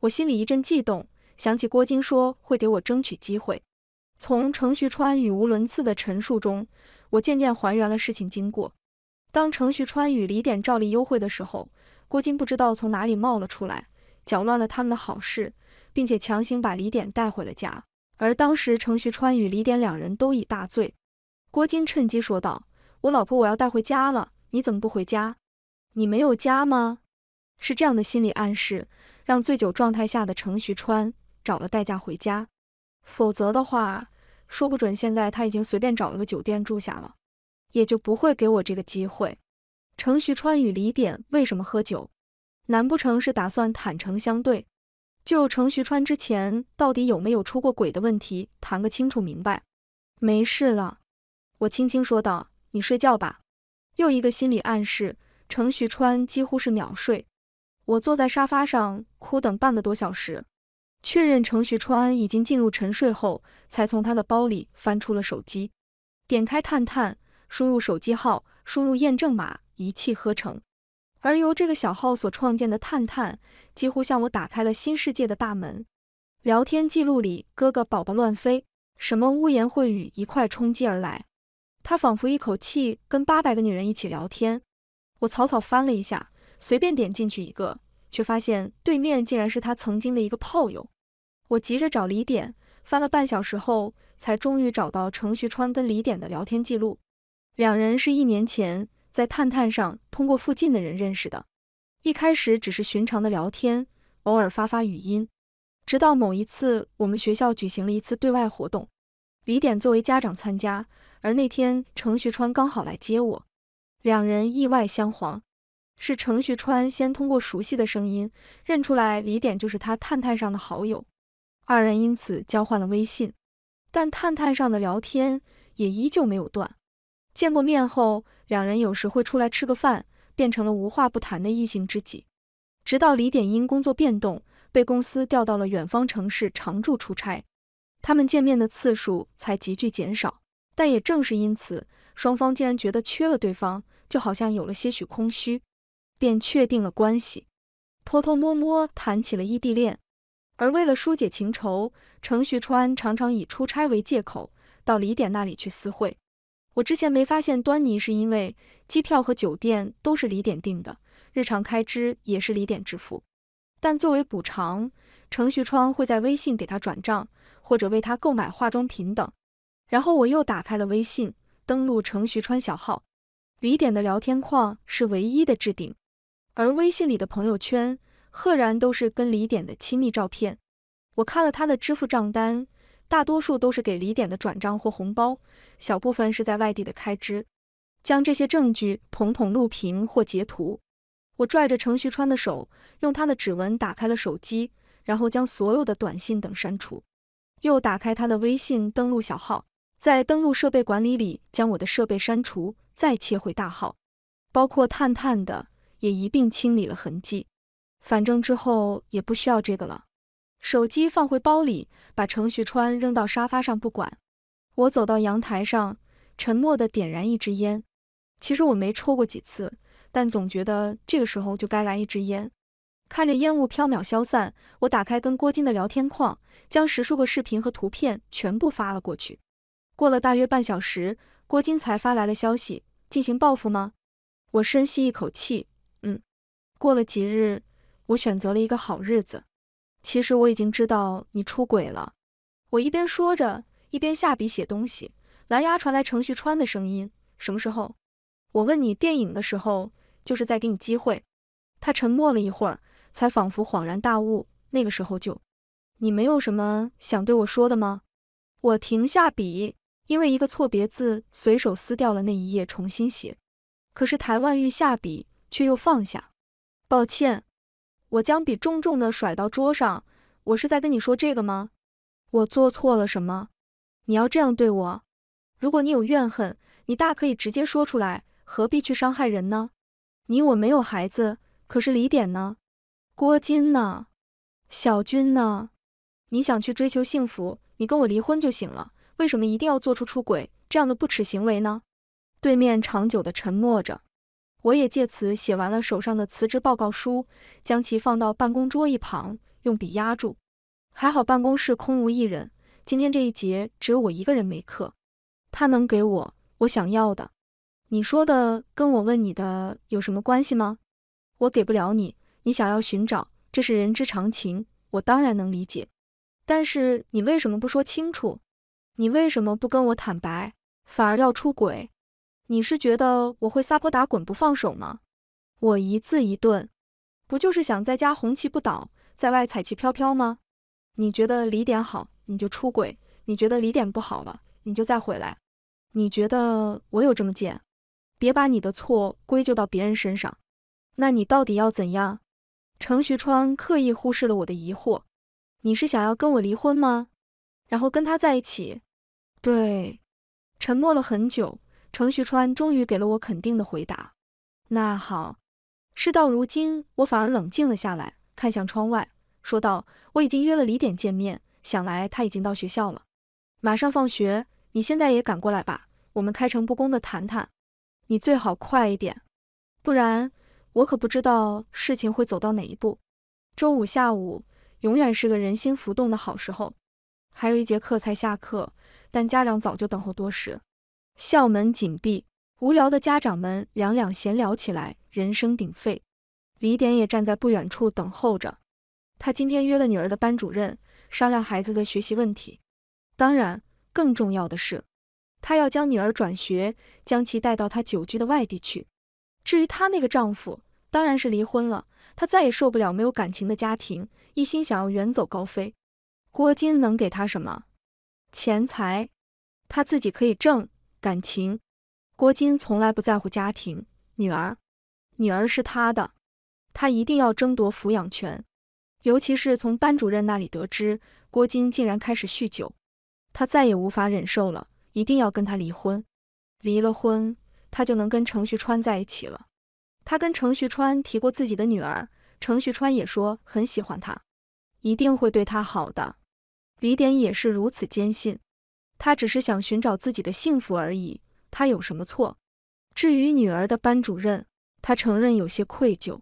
我心里一阵悸动，想起郭晶说会给我争取机会。从程旭川语无伦次的陈述中，我渐渐还原了事情经过。当程旭川与李典照例幽会的时候，郭晶不知道从哪里冒了出来，搅乱了他们的好事，并且强行把李典带回了家。而当时程旭川与李典两人都已大醉，郭晶趁机说道：“我老婆我要带回家了，你怎么不回家？”你没有家吗？是这样的心理暗示，让醉酒状态下的程徐川找了代驾回家。否则的话，说不准现在他已经随便找了个酒店住下了，也就不会给我这个机会。程徐川与李典为什么喝酒？难不成是打算坦诚相对，就程徐川之前到底有没有出过轨的问题谈个清楚明白？没事了，我轻轻说道：“你睡觉吧。”又一个心理暗示。程旭川几乎是秒睡，我坐在沙发上哭等半个多小时，确认程旭川已经进入沉睡后，才从他的包里翻出了手机，点开探探，输入手机号，输入验证码，一气呵成。而由这个小号所创建的探探，几乎向我打开了新世界的大门。聊天记录里，哥哥宝宝乱飞，什么污言秽语一块冲击而来，他仿佛一口气跟八百个女人一起聊天。我草草翻了一下，随便点进去一个，却发现对面竟然是他曾经的一个炮友。我急着找李典，翻了半小时后，才终于找到程旭川跟李典的聊天记录。两人是一年前在探探上通过附近的人认识的，一开始只是寻常的聊天，偶尔发发语音。直到某一次，我们学校举行了一次对外活动，李典作为家长参加，而那天程旭川刚好来接我。两人意外相逢，是程旭川先通过熟悉的声音认出来李典就是他探探上的好友，二人因此交换了微信，但探探上的聊天也依旧没有断。见过面后，两人有时会出来吃个饭，变成了无话不谈的异性知己。直到李典因工作变动被公司调到了远方城市常驻出差，他们见面的次数才急剧减少。但也正是因此。双方竟然觉得缺了对方，就好像有了些许空虚，便确定了关系，偷偷摸摸谈起了异地恋。而为了疏解情仇，程旭川常常以出差为借口到李典那里去私会。我之前没发现端倪，是因为机票和酒店都是李典订的，日常开支也是李典支付。但作为补偿，程旭川会在微信给他转账，或者为他购买化妆品等。然后我又打开了微信。登录程徐川小号，李点的聊天框是唯一的置顶，而微信里的朋友圈赫然都是跟李点的亲密照片。我看了他的支付账单，大多数都是给李点的转账或红包，小部分是在外地的开支。将这些证据统统录屏或截图。我拽着程徐川的手，用他的指纹打开了手机，然后将所有的短信等删除，又打开他的微信登录小号。在登录设备管理里将我的设备删除，再切回大号，包括探探的也一并清理了痕迹。反正之后也不需要这个了。手机放回包里，把程旭川扔到沙发上不管。我走到阳台上，沉默的点燃一支烟。其实我没抽过几次，但总觉得这个时候就该来一支烟。看着烟雾飘渺消散，我打开跟郭晶的聊天框，将十数个视频和图片全部发了过去。过了大约半小时，郭金才发来了消息，进行报复吗？我深吸一口气，嗯。过了几日，我选择了一个好日子。其实我已经知道你出轨了。我一边说着，一边下笔写东西。蓝牙传来程旭川的声音：“什么时候？”我问你电影的时候，就是在给你机会。他沉默了一会儿，才仿佛恍然大悟。那个时候就，你没有什么想对我说的吗？我停下笔。因为一个错别字，随手撕掉了那一页，重新写。可是台湾玉下笔，却又放下。抱歉，我将笔重重地甩到桌上。我是在跟你说这个吗？我做错了什么？你要这样对我？如果你有怨恨，你大可以直接说出来，何必去伤害人呢？你我没有孩子，可是李典呢？郭金呢？小军呢？你想去追求幸福，你跟我离婚就行了。为什么一定要做出出轨这样的不耻行为呢？对面长久的沉默着，我也借此写完了手上的辞职报告书，将其放到办公桌一旁，用笔压住。还好办公室空无一人，今天这一节只有我一个人没课。他能给我我想要的，你说的跟我问你的有什么关系吗？我给不了你，你想要寻找，这是人之常情，我当然能理解。但是你为什么不说清楚？你为什么不跟我坦白，反而要出轨？你是觉得我会撒泼打滚不放手吗？我一字一顿，不就是想在家红旗不倒，在外彩旗飘飘吗？你觉得李点好，你就出轨；你觉得李点不好了，你就再回来。你觉得我有这么贱？别把你的错归咎到别人身上。那你到底要怎样？程徐川刻意忽视了我的疑惑。你是想要跟我离婚吗？然后跟他在一起，对，沉默了很久，程旭川终于给了我肯定的回答。那好，事到如今，我反而冷静了下来，看向窗外，说道：“我已经约了李点见面，想来他已经到学校了。马上放学，你现在也赶过来吧，我们开诚布公的谈谈。你最好快一点，不然我可不知道事情会走到哪一步。周五下午永远是个人心浮动的好时候。”还有一节课才下课，但家长早就等候多时，校门紧闭，无聊的家长们两两闲聊起来，人声鼎沸。李典也站在不远处等候着，他今天约了女儿的班主任商量孩子的学习问题，当然，更重要的是，他要将女儿转学，将其带到他久居的外地去。至于他那个丈夫，当然是离婚了，他再也受不了没有感情的家庭，一心想要远走高飞。郭金能给他什么？钱财，他自己可以挣。感情，郭金从来不在乎家庭，女儿，女儿是他的，他一定要争夺抚养权。尤其是从班主任那里得知郭金竟然开始酗酒，他再也无法忍受了，一定要跟他离婚。离了婚，他就能跟程旭川在一起了。他跟程旭川提过自己的女儿，程旭川也说很喜欢她，一定会对她好的。李典也是如此坚信，他只是想寻找自己的幸福而已。他有什么错？至于女儿的班主任，他承认有些愧疚。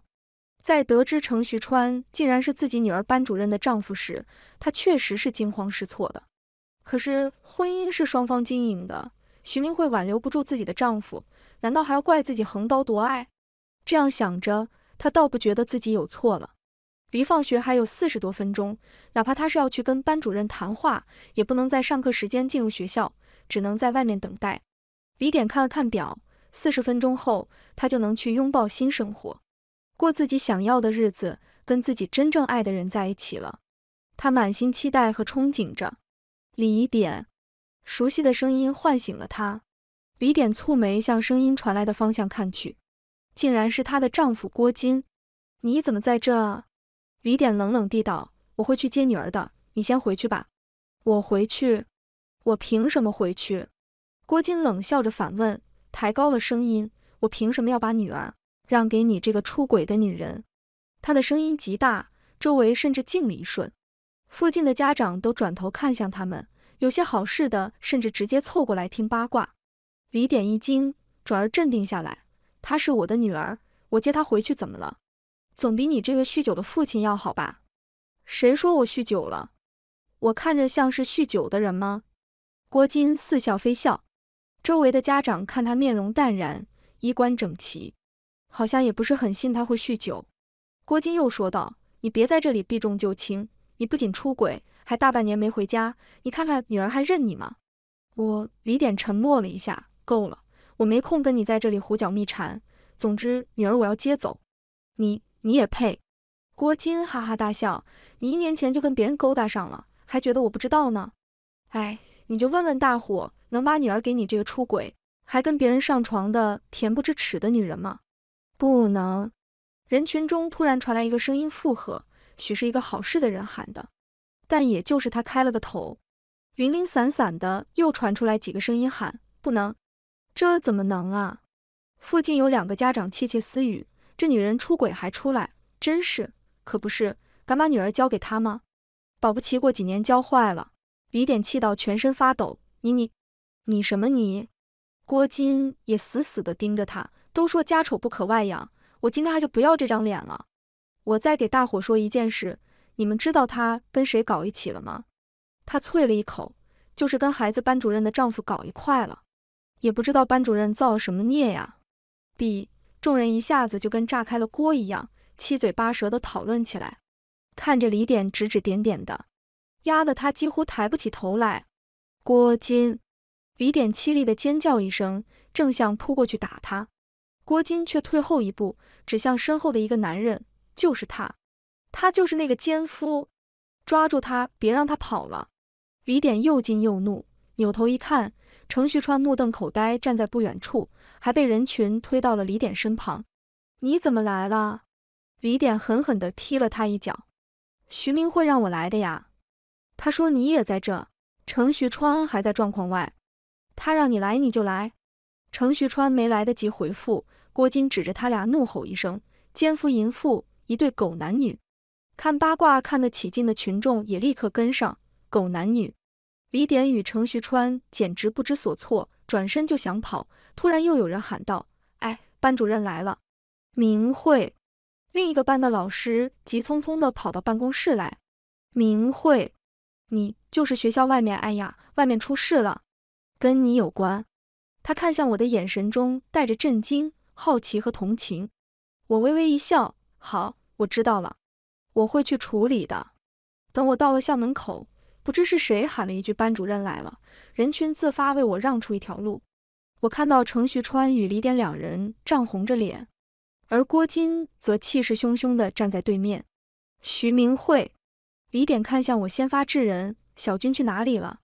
在得知程徐川竟然是自己女儿班主任的丈夫时，他确实是惊慌失措的。可是婚姻是双方经营的，徐明慧挽留不住自己的丈夫，难道还要怪自己横刀夺爱？这样想着，他倒不觉得自己有错了。离放学还有四十多分钟，哪怕他是要去跟班主任谈话，也不能在上课时间进入学校，只能在外面等待。李点看了看表，四十分钟后，他就能去拥抱新生活，过自己想要的日子，跟自己真正爱的人在一起了。他满心期待和憧憬着。李点熟悉的声音唤醒了他。李点蹙眉向声音传来的方向看去，竟然是她的丈夫郭金。你怎么在这？李典冷冷地道：“我会去接女儿的，你先回去吧。”“我回去？我凭什么回去？”郭金冷笑着反问，抬高了声音：“我凭什么要把女儿让给你这个出轨的女人？”他的声音极大，周围甚至静了一瞬。附近的家长都转头看向他们，有些好事的甚至直接凑过来听八卦。李典一惊，转而镇定下来：“她是我的女儿，我接她回去怎么了？”总比你这个酗酒的父亲要好吧？谁说我酗酒了？我看着像是酗酒的人吗？郭金似笑非笑，周围的家长看他面容淡然，衣冠整齐，好像也不是很信他会酗酒。郭金又说道：“你别在这里避重就轻，你不仅出轨，还大半年没回家，你看看女儿还认你吗？”我李典沉默了一下，够了，我没空跟你在这里胡搅蜜缠。总之，女儿我要接走，你。你也配？郭金哈哈大笑，你一年前就跟别人勾搭上了，还觉得我不知道呢？哎，你就问问大伙，能把女儿给你这个出轨还跟别人上床的恬不知耻的女人吗？不能！人群中突然传来一个声音附和，许是一个好事的人喊的，但也就是他开了个头，零零散散的又传出来几个声音喊不能，这怎么能啊？附近有两个家长窃窃私语。这女人出轨还出来，真是，可不是，敢把女儿交给他吗？保不齐过几年教坏了。李典气到全身发抖，你你你什么你？郭金也死死地盯着他。都说家丑不可外扬，我今天还就不要这张脸了。我再给大伙说一件事，你们知道他跟谁搞一起了吗？他啐了一口，就是跟孩子班主任的丈夫搞一块了。也不知道班主任造了什么孽呀！比。众人一下子就跟炸开了锅一样，七嘴八舌的讨论起来，看着李典指指点点的，压得他几乎抬不起头来。郭金，李典凄厉的尖叫一声，正想扑过去打他，郭金却退后一步，指向身后的一个男人，就是他，他就是那个奸夫，抓住他，别让他跑了。李典又惊又怒，扭头一看，程旭川目瞪口呆站在不远处。还被人群推到了李典身旁。你怎么来了？李典狠狠地踢了他一脚。徐明慧让我来的呀，他说你也在这。程徐川还在状况外，他让你来你就来。程徐川没来得及回复，郭金指着他俩怒吼一声：“奸夫淫妇，一对狗男女！”看八卦看得起劲的群众也立刻跟上：“狗男女！”李典与程徐川简直不知所措，转身就想跑。突然又有人喊道：“哎，班主任来了！”明慧，另一个班的老师急匆匆地跑到办公室来。明慧，你就是学校外面？哎呀，外面出事了，跟你有关。他看向我的眼神中带着震惊、好奇和同情。我微微一笑：“好，我知道了，我会去处理的。”等我到了校门口，不知是谁喊了一句：“班主任来了！”人群自发为我让出一条路。我看到程旭川与李典两人涨红着脸，而郭金则气势汹汹地站在对面。徐明慧、李典看向我，先发制人。小军去哪里了？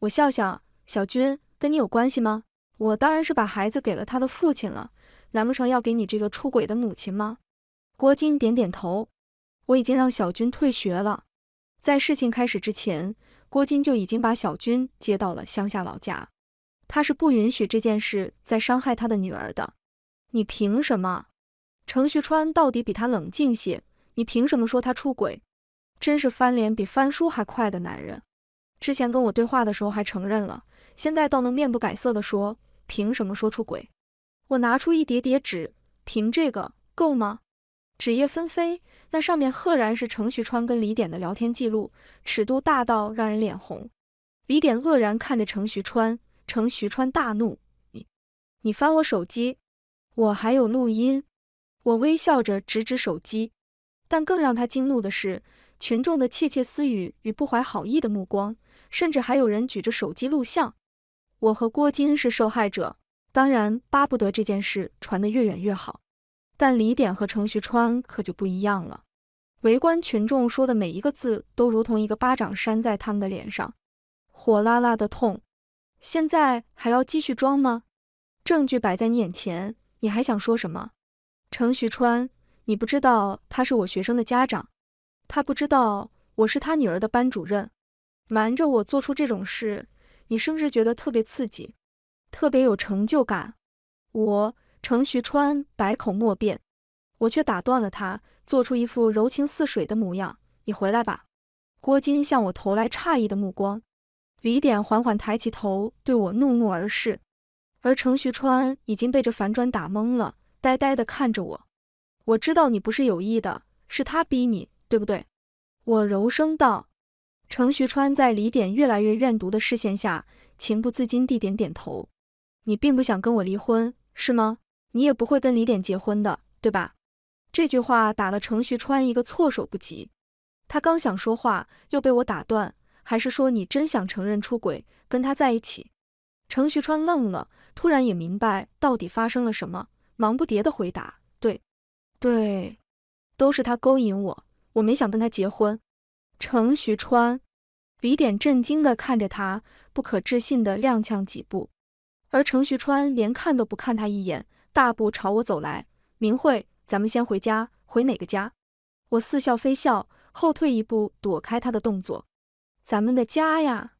我笑笑，小军跟你有关系吗？我当然是把孩子给了他的父亲了，难不成要给你这个出轨的母亲吗？郭金点点头。我已经让小军退学了，在事情开始之前，郭金就已经把小军接到了乡下老家。他是不允许这件事再伤害他的女儿的。你凭什么？程旭川到底比他冷静些。你凭什么说他出轨？真是翻脸比翻书还快的男人。之前跟我对话的时候还承认了，现在倒能面不改色的说，凭什么说出轨？我拿出一叠叠纸，凭这个够吗？纸页纷飞，那上面赫然是程旭川跟李点的聊天记录，尺度大到让人脸红。李点愕然看着程旭川。程徐川大怒：“你，你翻我手机，我还有录音。”我微笑着指指手机，但更让他惊怒的是，群众的窃窃私语与不怀好意的目光，甚至还有人举着手机录像。我和郭金是受害者，当然巴不得这件事传得越远越好。但李典和程徐川可就不一样了，围观群众说的每一个字，都如同一个巴掌扇在他们的脸上，火辣辣的痛。现在还要继续装吗？证据摆在你眼前，你还想说什么？程徐川，你不知道他是我学生的家长，他不知道我是他女儿的班主任，瞒着我做出这种事，你是不是觉得特别刺激，特别有成就感？我程徐川百口莫辩，我却打断了他，做出一副柔情似水的模样。你回来吧。郭金向我投来诧异的目光。李典缓缓抬起头，对我怒目而视，而程旭川已经被这反转打懵了，呆呆地看着我。我知道你不是有意的，是他逼你，对不对？我柔声道。程旭川在李典越来越怨毒的视线下，情不自禁地点点头。你并不想跟我离婚，是吗？你也不会跟李典结婚的，对吧？这句话打了程旭川一个措手不及，他刚想说话，又被我打断。还是说你真想承认出轨，跟他在一起？程旭川愣了，突然也明白到底发生了什么，忙不迭的回答：“对，对，都是他勾引我，我没想跟他结婚。”程旭川，李点震惊的看着他，不可置信的踉跄几步，而程旭川连看都不看他一眼，大步朝我走来：“明慧，咱们先回家，回哪个家？”我似笑非笑，后退一步躲开他的动作。咱们的家呀，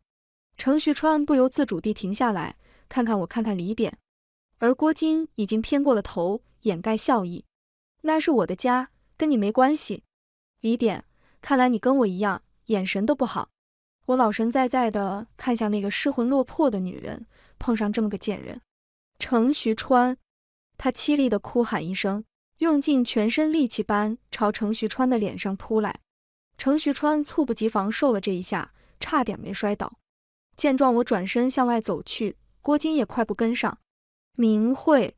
程旭川不由自主地停下来看看我，看看李典，而郭金已经偏过了头，掩盖笑意。那是我的家，跟你没关系。李典，看来你跟我一样，眼神都不好。我老神在在的看向那个失魂落魄的女人，碰上这么个贱人，程徐川，他凄厉的哭喊一声，用尽全身力气般朝程徐川的脸上扑来。程徐川猝不及防受了这一下，差点没摔倒。见状，我转身向外走去，郭金也快步跟上。明慧，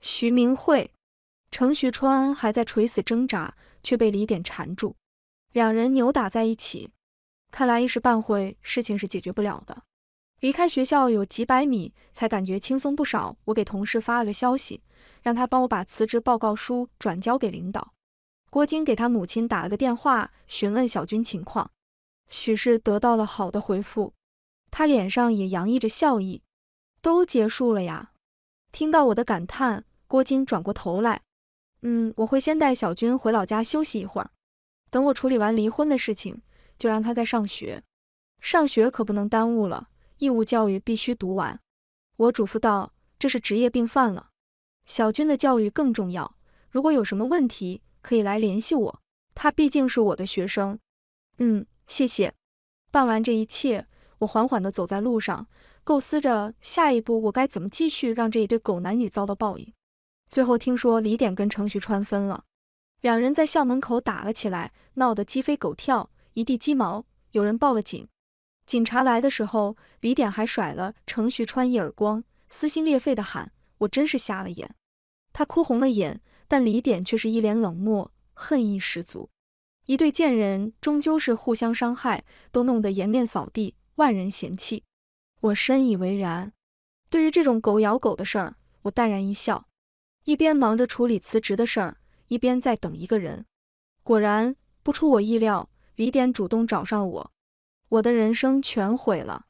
徐明慧，程徐川还在垂死挣扎，却被李典缠住，两人扭打在一起。看来一时半会事情是解决不了的。离开学校有几百米，才感觉轻松不少。我给同事发了个消息，让他帮我把辞职报告书转交给领导。郭晶给他母亲打了个电话，询问小军情况。许是得到了好的回复，他脸上也洋溢着笑意。都结束了呀？听到我的感叹，郭晶转过头来：“嗯，我会先带小军回老家休息一会儿。等我处理完离婚的事情，就让他再上学。上学可不能耽误了，义务教育必须读完。”我嘱咐道：“这是职业病犯了，小军的教育更重要。如果有什么问题。”可以来联系我，他毕竟是我的学生。嗯，谢谢。办完这一切，我缓缓地走在路上，构思着下一步我该怎么继续让这一对狗男女遭到报应。最后听说李典跟程旭川分了，两人在校门口打了起来，闹得鸡飞狗跳，一地鸡毛。有人报了警，警察来的时候，李典还甩了程旭川一耳光，撕心裂肺地喊：“我真是瞎了眼！”他哭红了眼。但李典却是一脸冷漠，恨意十足。一对贱人终究是互相伤害，都弄得颜面扫地，万人嫌弃。我深以为然。对于这种狗咬狗的事儿，我淡然一笑，一边忙着处理辞职的事儿，一边在等一个人。果然不出我意料，李典主动找上我。我的人生全毁了。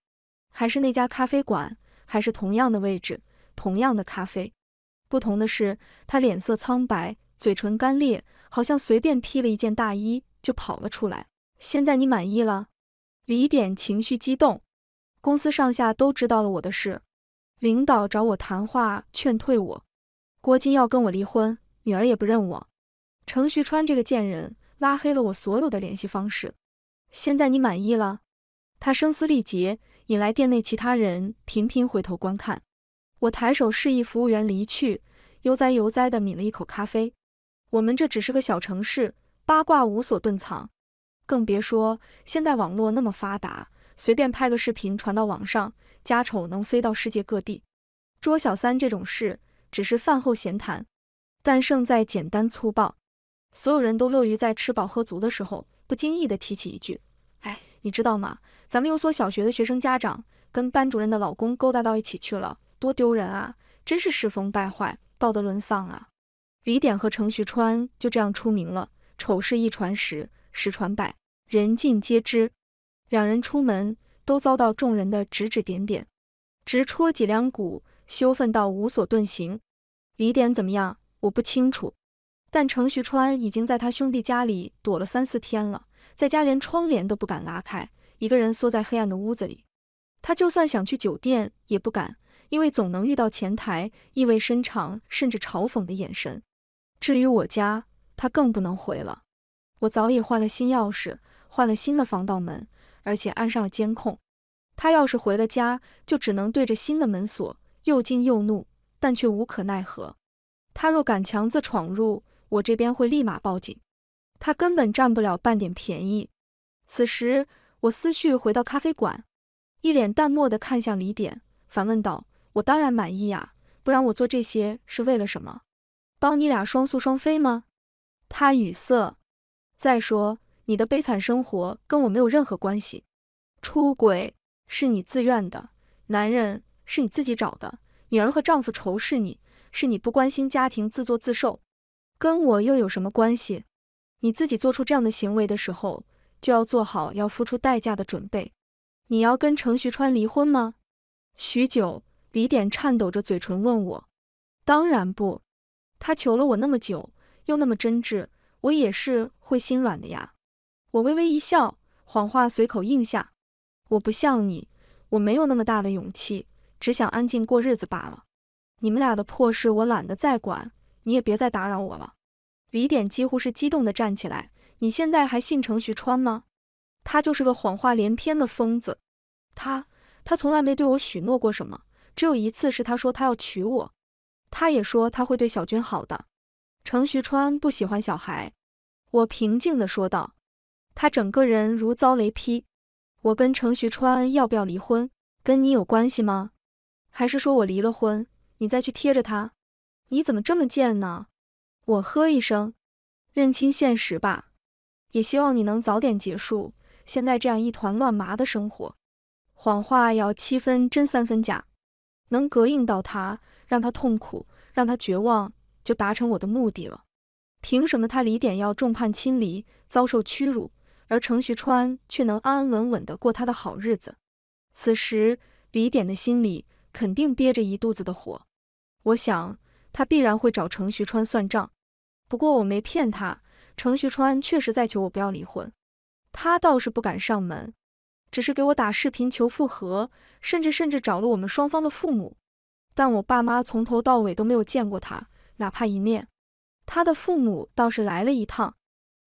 还是那家咖啡馆，还是同样的位置，同样的咖啡。不同的是，他脸色苍白，嘴唇干裂，好像随便披了一件大衣就跑了出来。现在你满意了？李点情绪激动，公司上下都知道了我的事，领导找我谈话，劝退我，郭金要跟我离婚，女儿也不认我，程旭川这个贱人拉黑了我所有的联系方式。现在你满意了？他声嘶力竭，引来店内其他人频频回头观看。我抬手示意服务员离去，悠哉悠哉地抿了一口咖啡。我们这只是个小城市，八卦无所遁藏，更别说现在网络那么发达，随便拍个视频传到网上，家丑能飞到世界各地。捉小三这种事，只是饭后闲谈，但胜在简单粗暴。所有人都乐于在吃饱喝足的时候，不经意地提起一句：“哎，你知道吗？咱们有所小学的学生家长，跟班主任的老公勾搭到一起去了。”多丢人啊！真是世风败坏，道德沦丧啊！李典和程徐川就这样出名了，丑事一传十，十传百，人尽皆知。两人出门都遭到众人的指指点点，直戳脊梁骨，羞愤到无所遁形。李典怎么样？我不清楚，但程徐川已经在他兄弟家里躲了三四天了，在家连窗帘都不敢拉开，一个人缩在黑暗的屋子里。他就算想去酒店，也不敢。因为总能遇到前台意味深长甚至嘲讽的眼神。至于我家，他更不能回了。我早已换了新钥匙，换了新的防盗门，而且安上了监控。他要是回了家，就只能对着新的门锁又惊又怒，但却无可奈何。他若敢强自闯入，我这边会立马报警。他根本占不了半点便宜。此时，我思绪回到咖啡馆，一脸淡漠地看向李典，反问道。我当然满意呀，不然我做这些是为了什么？帮你俩双宿双飞吗？他语塞。再说你的悲惨生活跟我没有任何关系，出轨是你自愿的，男人是你自己找的，女儿和丈夫仇视你，是你不关心家庭自作自受，跟我又有什么关系？你自己做出这样的行为的时候，就要做好要付出代价的准备。你要跟程徐川离婚吗？许久。李点颤抖着嘴唇问我：“当然不，他求了我那么久，又那么真挚，我也是会心软的呀。”我微微一笑，谎话随口应下：“我不像你，我没有那么大的勇气，只想安静过日子罢了。你们俩的破事，我懒得再管，你也别再打扰我了。”李点几乎是激动地站起来：“你现在还信程徐川吗？他就是个谎话连篇的疯子，他他从来没对我许诺过什么。”只有一次是他说他要娶我，他也说他会对小军好的。程徐川不喜欢小孩，我平静地说道。他整个人如遭雷劈。我跟程徐川要不要离婚，跟你有关系吗？还是说我离了婚，你再去贴着他？你怎么这么贱呢？我呵一声，认清现实吧。也希望你能早点结束现在这样一团乱麻的生活。谎话要七分真三分假。能隔应到他，让他痛苦，让他绝望，就达成我的目的了。凭什么他李典要众叛亲离，遭受屈辱，而程旭川却能安安稳稳地过他的好日子？此时李典的心里肯定憋着一肚子的火，我想他必然会找程旭川算账。不过我没骗他，程旭川确实在求我不要离婚，他倒是不敢上门。只是给我打视频求复合，甚至甚至找了我们双方的父母，但我爸妈从头到尾都没有见过他，哪怕一面。他的父母倒是来了一趟，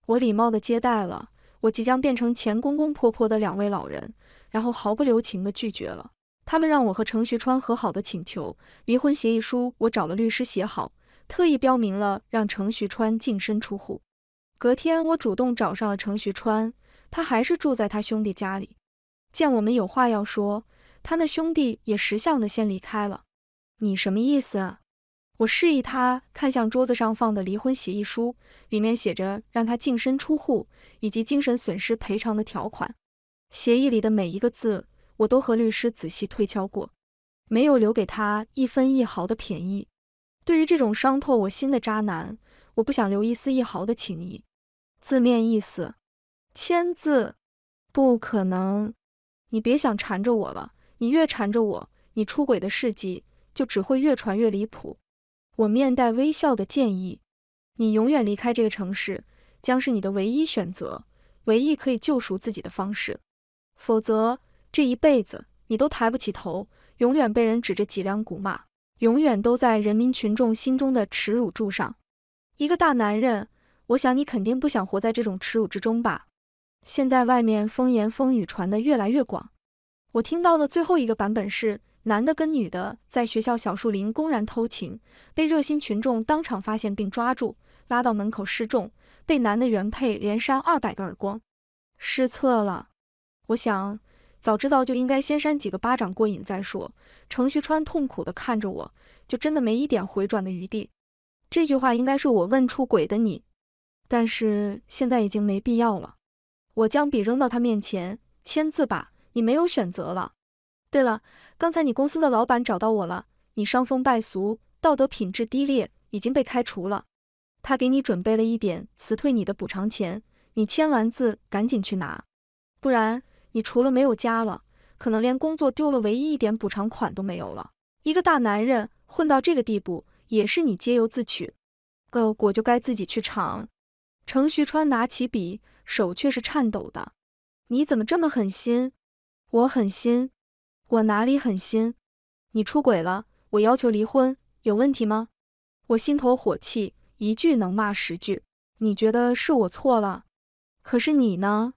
我礼貌的接待了我即将变成前公公婆婆的两位老人，然后毫不留情的拒绝了他们让我和程徐川和好的请求。离婚协议书我找了律师写好，特意标明了让程徐川净身出户。隔天我主动找上了程徐川，他还是住在他兄弟家里。见我们有话要说，他那兄弟也识相的先离开了。你什么意思啊？我示意他看向桌子上放的离婚协议书，里面写着让他净身出户以及精神损失赔偿的条款。协议里的每一个字我都和律师仔细推敲过，没有留给他一分一毫的便宜。对于这种伤透我心的渣男，我不想留一丝一毫的情谊。字面意思，签字不可能。你别想缠着我了，你越缠着我，你出轨的事迹就只会越传越离谱。我面带微笑的建议，你永远离开这个城市，将是你的唯一选择，唯一可以救赎自己的方式。否则，这一辈子你都抬不起头，永远被人指着脊梁骨骂，永远都在人民群众心中的耻辱柱上。一个大男人，我想你肯定不想活在这种耻辱之中吧。现在外面风言风语传的越来越广，我听到的最后一个版本是男的跟女的在学校小树林公然偷情，被热心群众当场发现并抓住，拉到门口示众，被男的原配连扇二百个耳光，失策了。我想早知道就应该先扇几个巴掌过瘾再说。程旭川痛苦地看着我，就真的没一点回转的余地。这句话应该是我问出轨的你，但是现在已经没必要了。我将笔扔到他面前，签字吧，你没有选择了。对了，刚才你公司的老板找到我了，你伤风败俗，道德品质低劣，已经被开除了。他给你准备了一点辞退你的补偿钱，你签完字赶紧去拿，不然你除了没有家了，可能连工作丢了，唯一一点补偿款都没有了。一个大男人混到这个地步，也是你咎由自取，恶果就该自己去尝。程徐川拿起笔。手却是颤抖的。你怎么这么狠心？我狠心？我哪里狠心？你出轨了，我要求离婚，有问题吗？我心头火气，一句能骂十句。你觉得是我错了？可是你呢？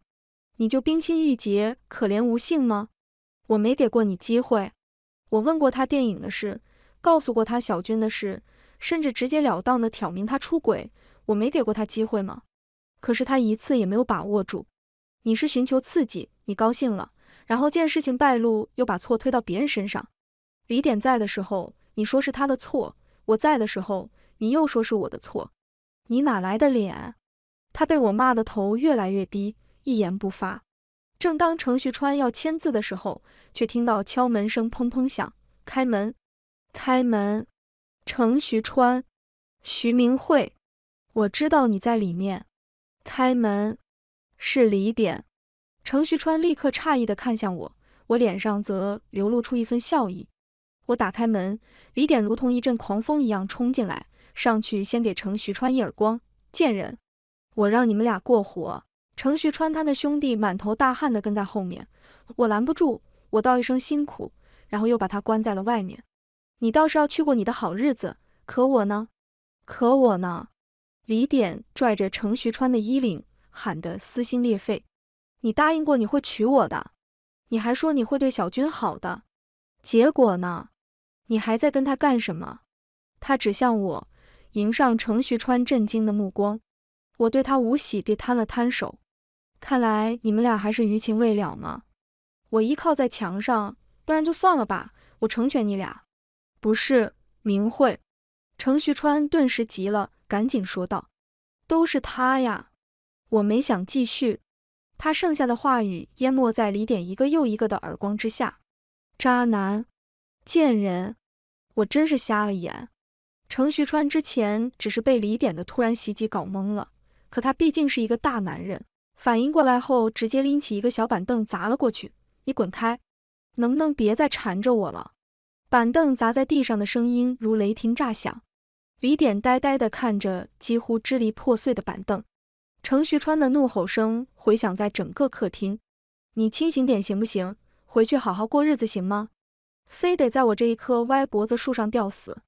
你就冰清玉洁、可怜无性吗？我没给过你机会。我问过他电影的事，告诉过他小军的事，甚至直截了当的挑明他出轨。我没给过他机会吗？可是他一次也没有把握住。你是寻求刺激，你高兴了，然后见事情败露，又把错推到别人身上。李典在的时候，你说是他的错；我在的时候，你又说是我的错。你哪来的脸？他被我骂的头越来越低，一言不发。正当程旭川要签字的时候，却听到敲门声砰砰响，开门，开门。程旭川，徐明慧，我知道你在里面。开门，是李典。程旭川立刻诧异地看向我，我脸上则流露出一份笑意。我打开门，李典如同一阵狂风一样冲进来，上去先给程旭川一耳光：“贱人，我让你们俩过活！”程旭川他的兄弟满头大汗地跟在后面，我拦不住，我道一声辛苦，然后又把他关在了外面。你倒是要去过你的好日子，可我呢？可我呢？李典拽着程徐川的衣领，喊得撕心裂肺：“你答应过你会娶我的，你还说你会对小军好的，结果呢？你还在跟他干什么？”他指向我，迎上程徐川震惊的目光。我对他无喜地摊了摊手：“看来你们俩还是余情未了嘛。”我依靠在墙上，不然就算了吧，我成全你俩。不是，明慧，程徐川顿时急了。赶紧说道：“都是他呀，我没想继续。”他剩下的话语淹没在李点一个又一个的耳光之下。渣男，贱人，我真是瞎了眼。程旭川之前只是被李点的突然袭击搞懵了，可他毕竟是一个大男人，反应过来后直接拎起一个小板凳砸了过去：“你滚开，能不能别再缠着我了？”板凳砸在地上的声音如雷霆炸响。李典呆呆的看着几乎支离破碎的板凳，程徐川的怒吼声回响在整个客厅。你清醒点行不行？回去好好过日子行吗？非得在我这一棵歪脖子树上吊死？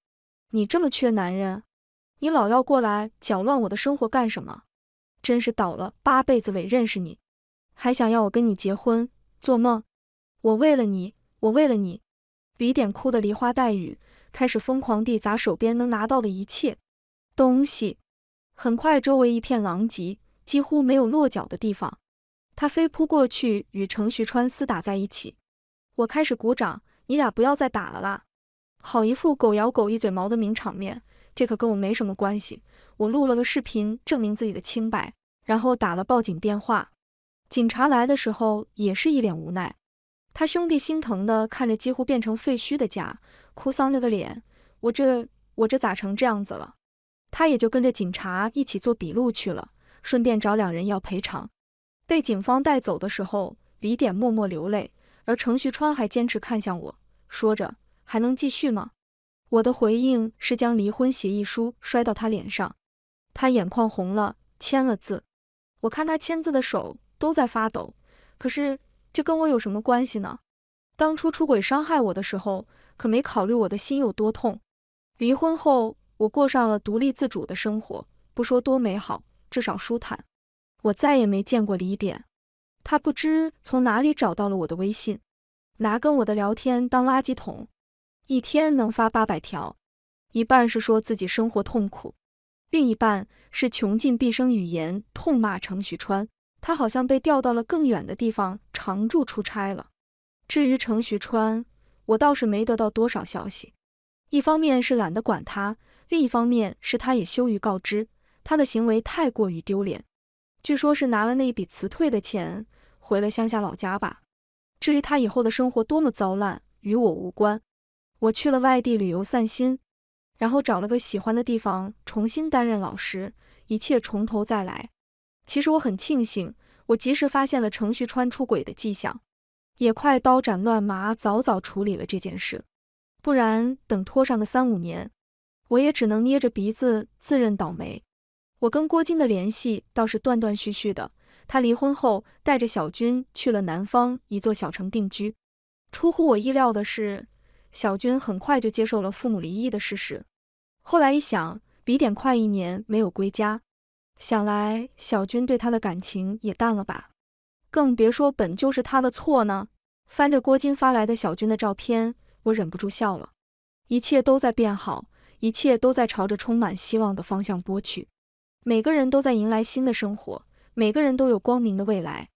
你这么缺男人？你老要过来搅乱我的生活干什么？真是倒了八辈子霉，认识你，还想要我跟你结婚？做梦！我为了你，我为了你，李典哭的梨花带雨。开始疯狂地砸手边能拿到的一切东西，很快周围一片狼藉，几乎没有落脚的地方。他飞扑过去，与程徐川厮打在一起。我开始鼓掌：“你俩不要再打了啦！”好一副狗咬狗、一嘴毛的名场面，这可跟我没什么关系。我录了个视频证明自己的清白，然后打了报警电话。警察来的时候也是一脸无奈。他兄弟心疼地看着几乎变成废墟的家，哭丧着个脸。我这我这咋成这样子了？他也就跟着警察一起做笔录去了，顺便找两人要赔偿。被警方带走的时候，李点默默流泪，而程旭川还坚持看向我说着：“还能继续吗？”我的回应是将离婚协议书摔到他脸上，他眼眶红了，签了字。我看他签字的手都在发抖，可是。这跟我有什么关系呢？当初出轨伤害我的时候，可没考虑我的心有多痛。离婚后，我过上了独立自主的生活，不说多美好，至少舒坦。我再也没见过李典，他不知从哪里找到了我的微信，拿跟我的聊天当垃圾桶，一天能发八百条，一半是说自己生活痛苦，另一半是穷尽毕生语言痛骂程许川。他好像被调到了更远的地方常驻出差了。至于程徐川，我倒是没得到多少消息。一方面是懒得管他，另一方面是他也羞于告知，他的行为太过于丢脸。据说，是拿了那一笔辞退的钱，回了乡下老家吧。至于他以后的生活多么糟烂，与我无关。我去了外地旅游散心，然后找了个喜欢的地方重新担任老师，一切从头再来。其实我很庆幸，我及时发现了程旭川出轨的迹象，也快刀斩乱麻，早早处理了这件事。不然等拖上个三五年，我也只能捏着鼻子自认倒霉。我跟郭金的联系倒是断断续续的，他离婚后带着小军去了南方一座小城定居。出乎我意料的是，小军很快就接受了父母离异的事实。后来一想，比点快一年没有归家。想来小军对他的感情也淡了吧，更别说本就是他的错呢。翻着郭金发来的小军的照片，我忍不住笑了。一切都在变好，一切都在朝着充满希望的方向播去。每个人都在迎来新的生活，每个人都有光明的未来。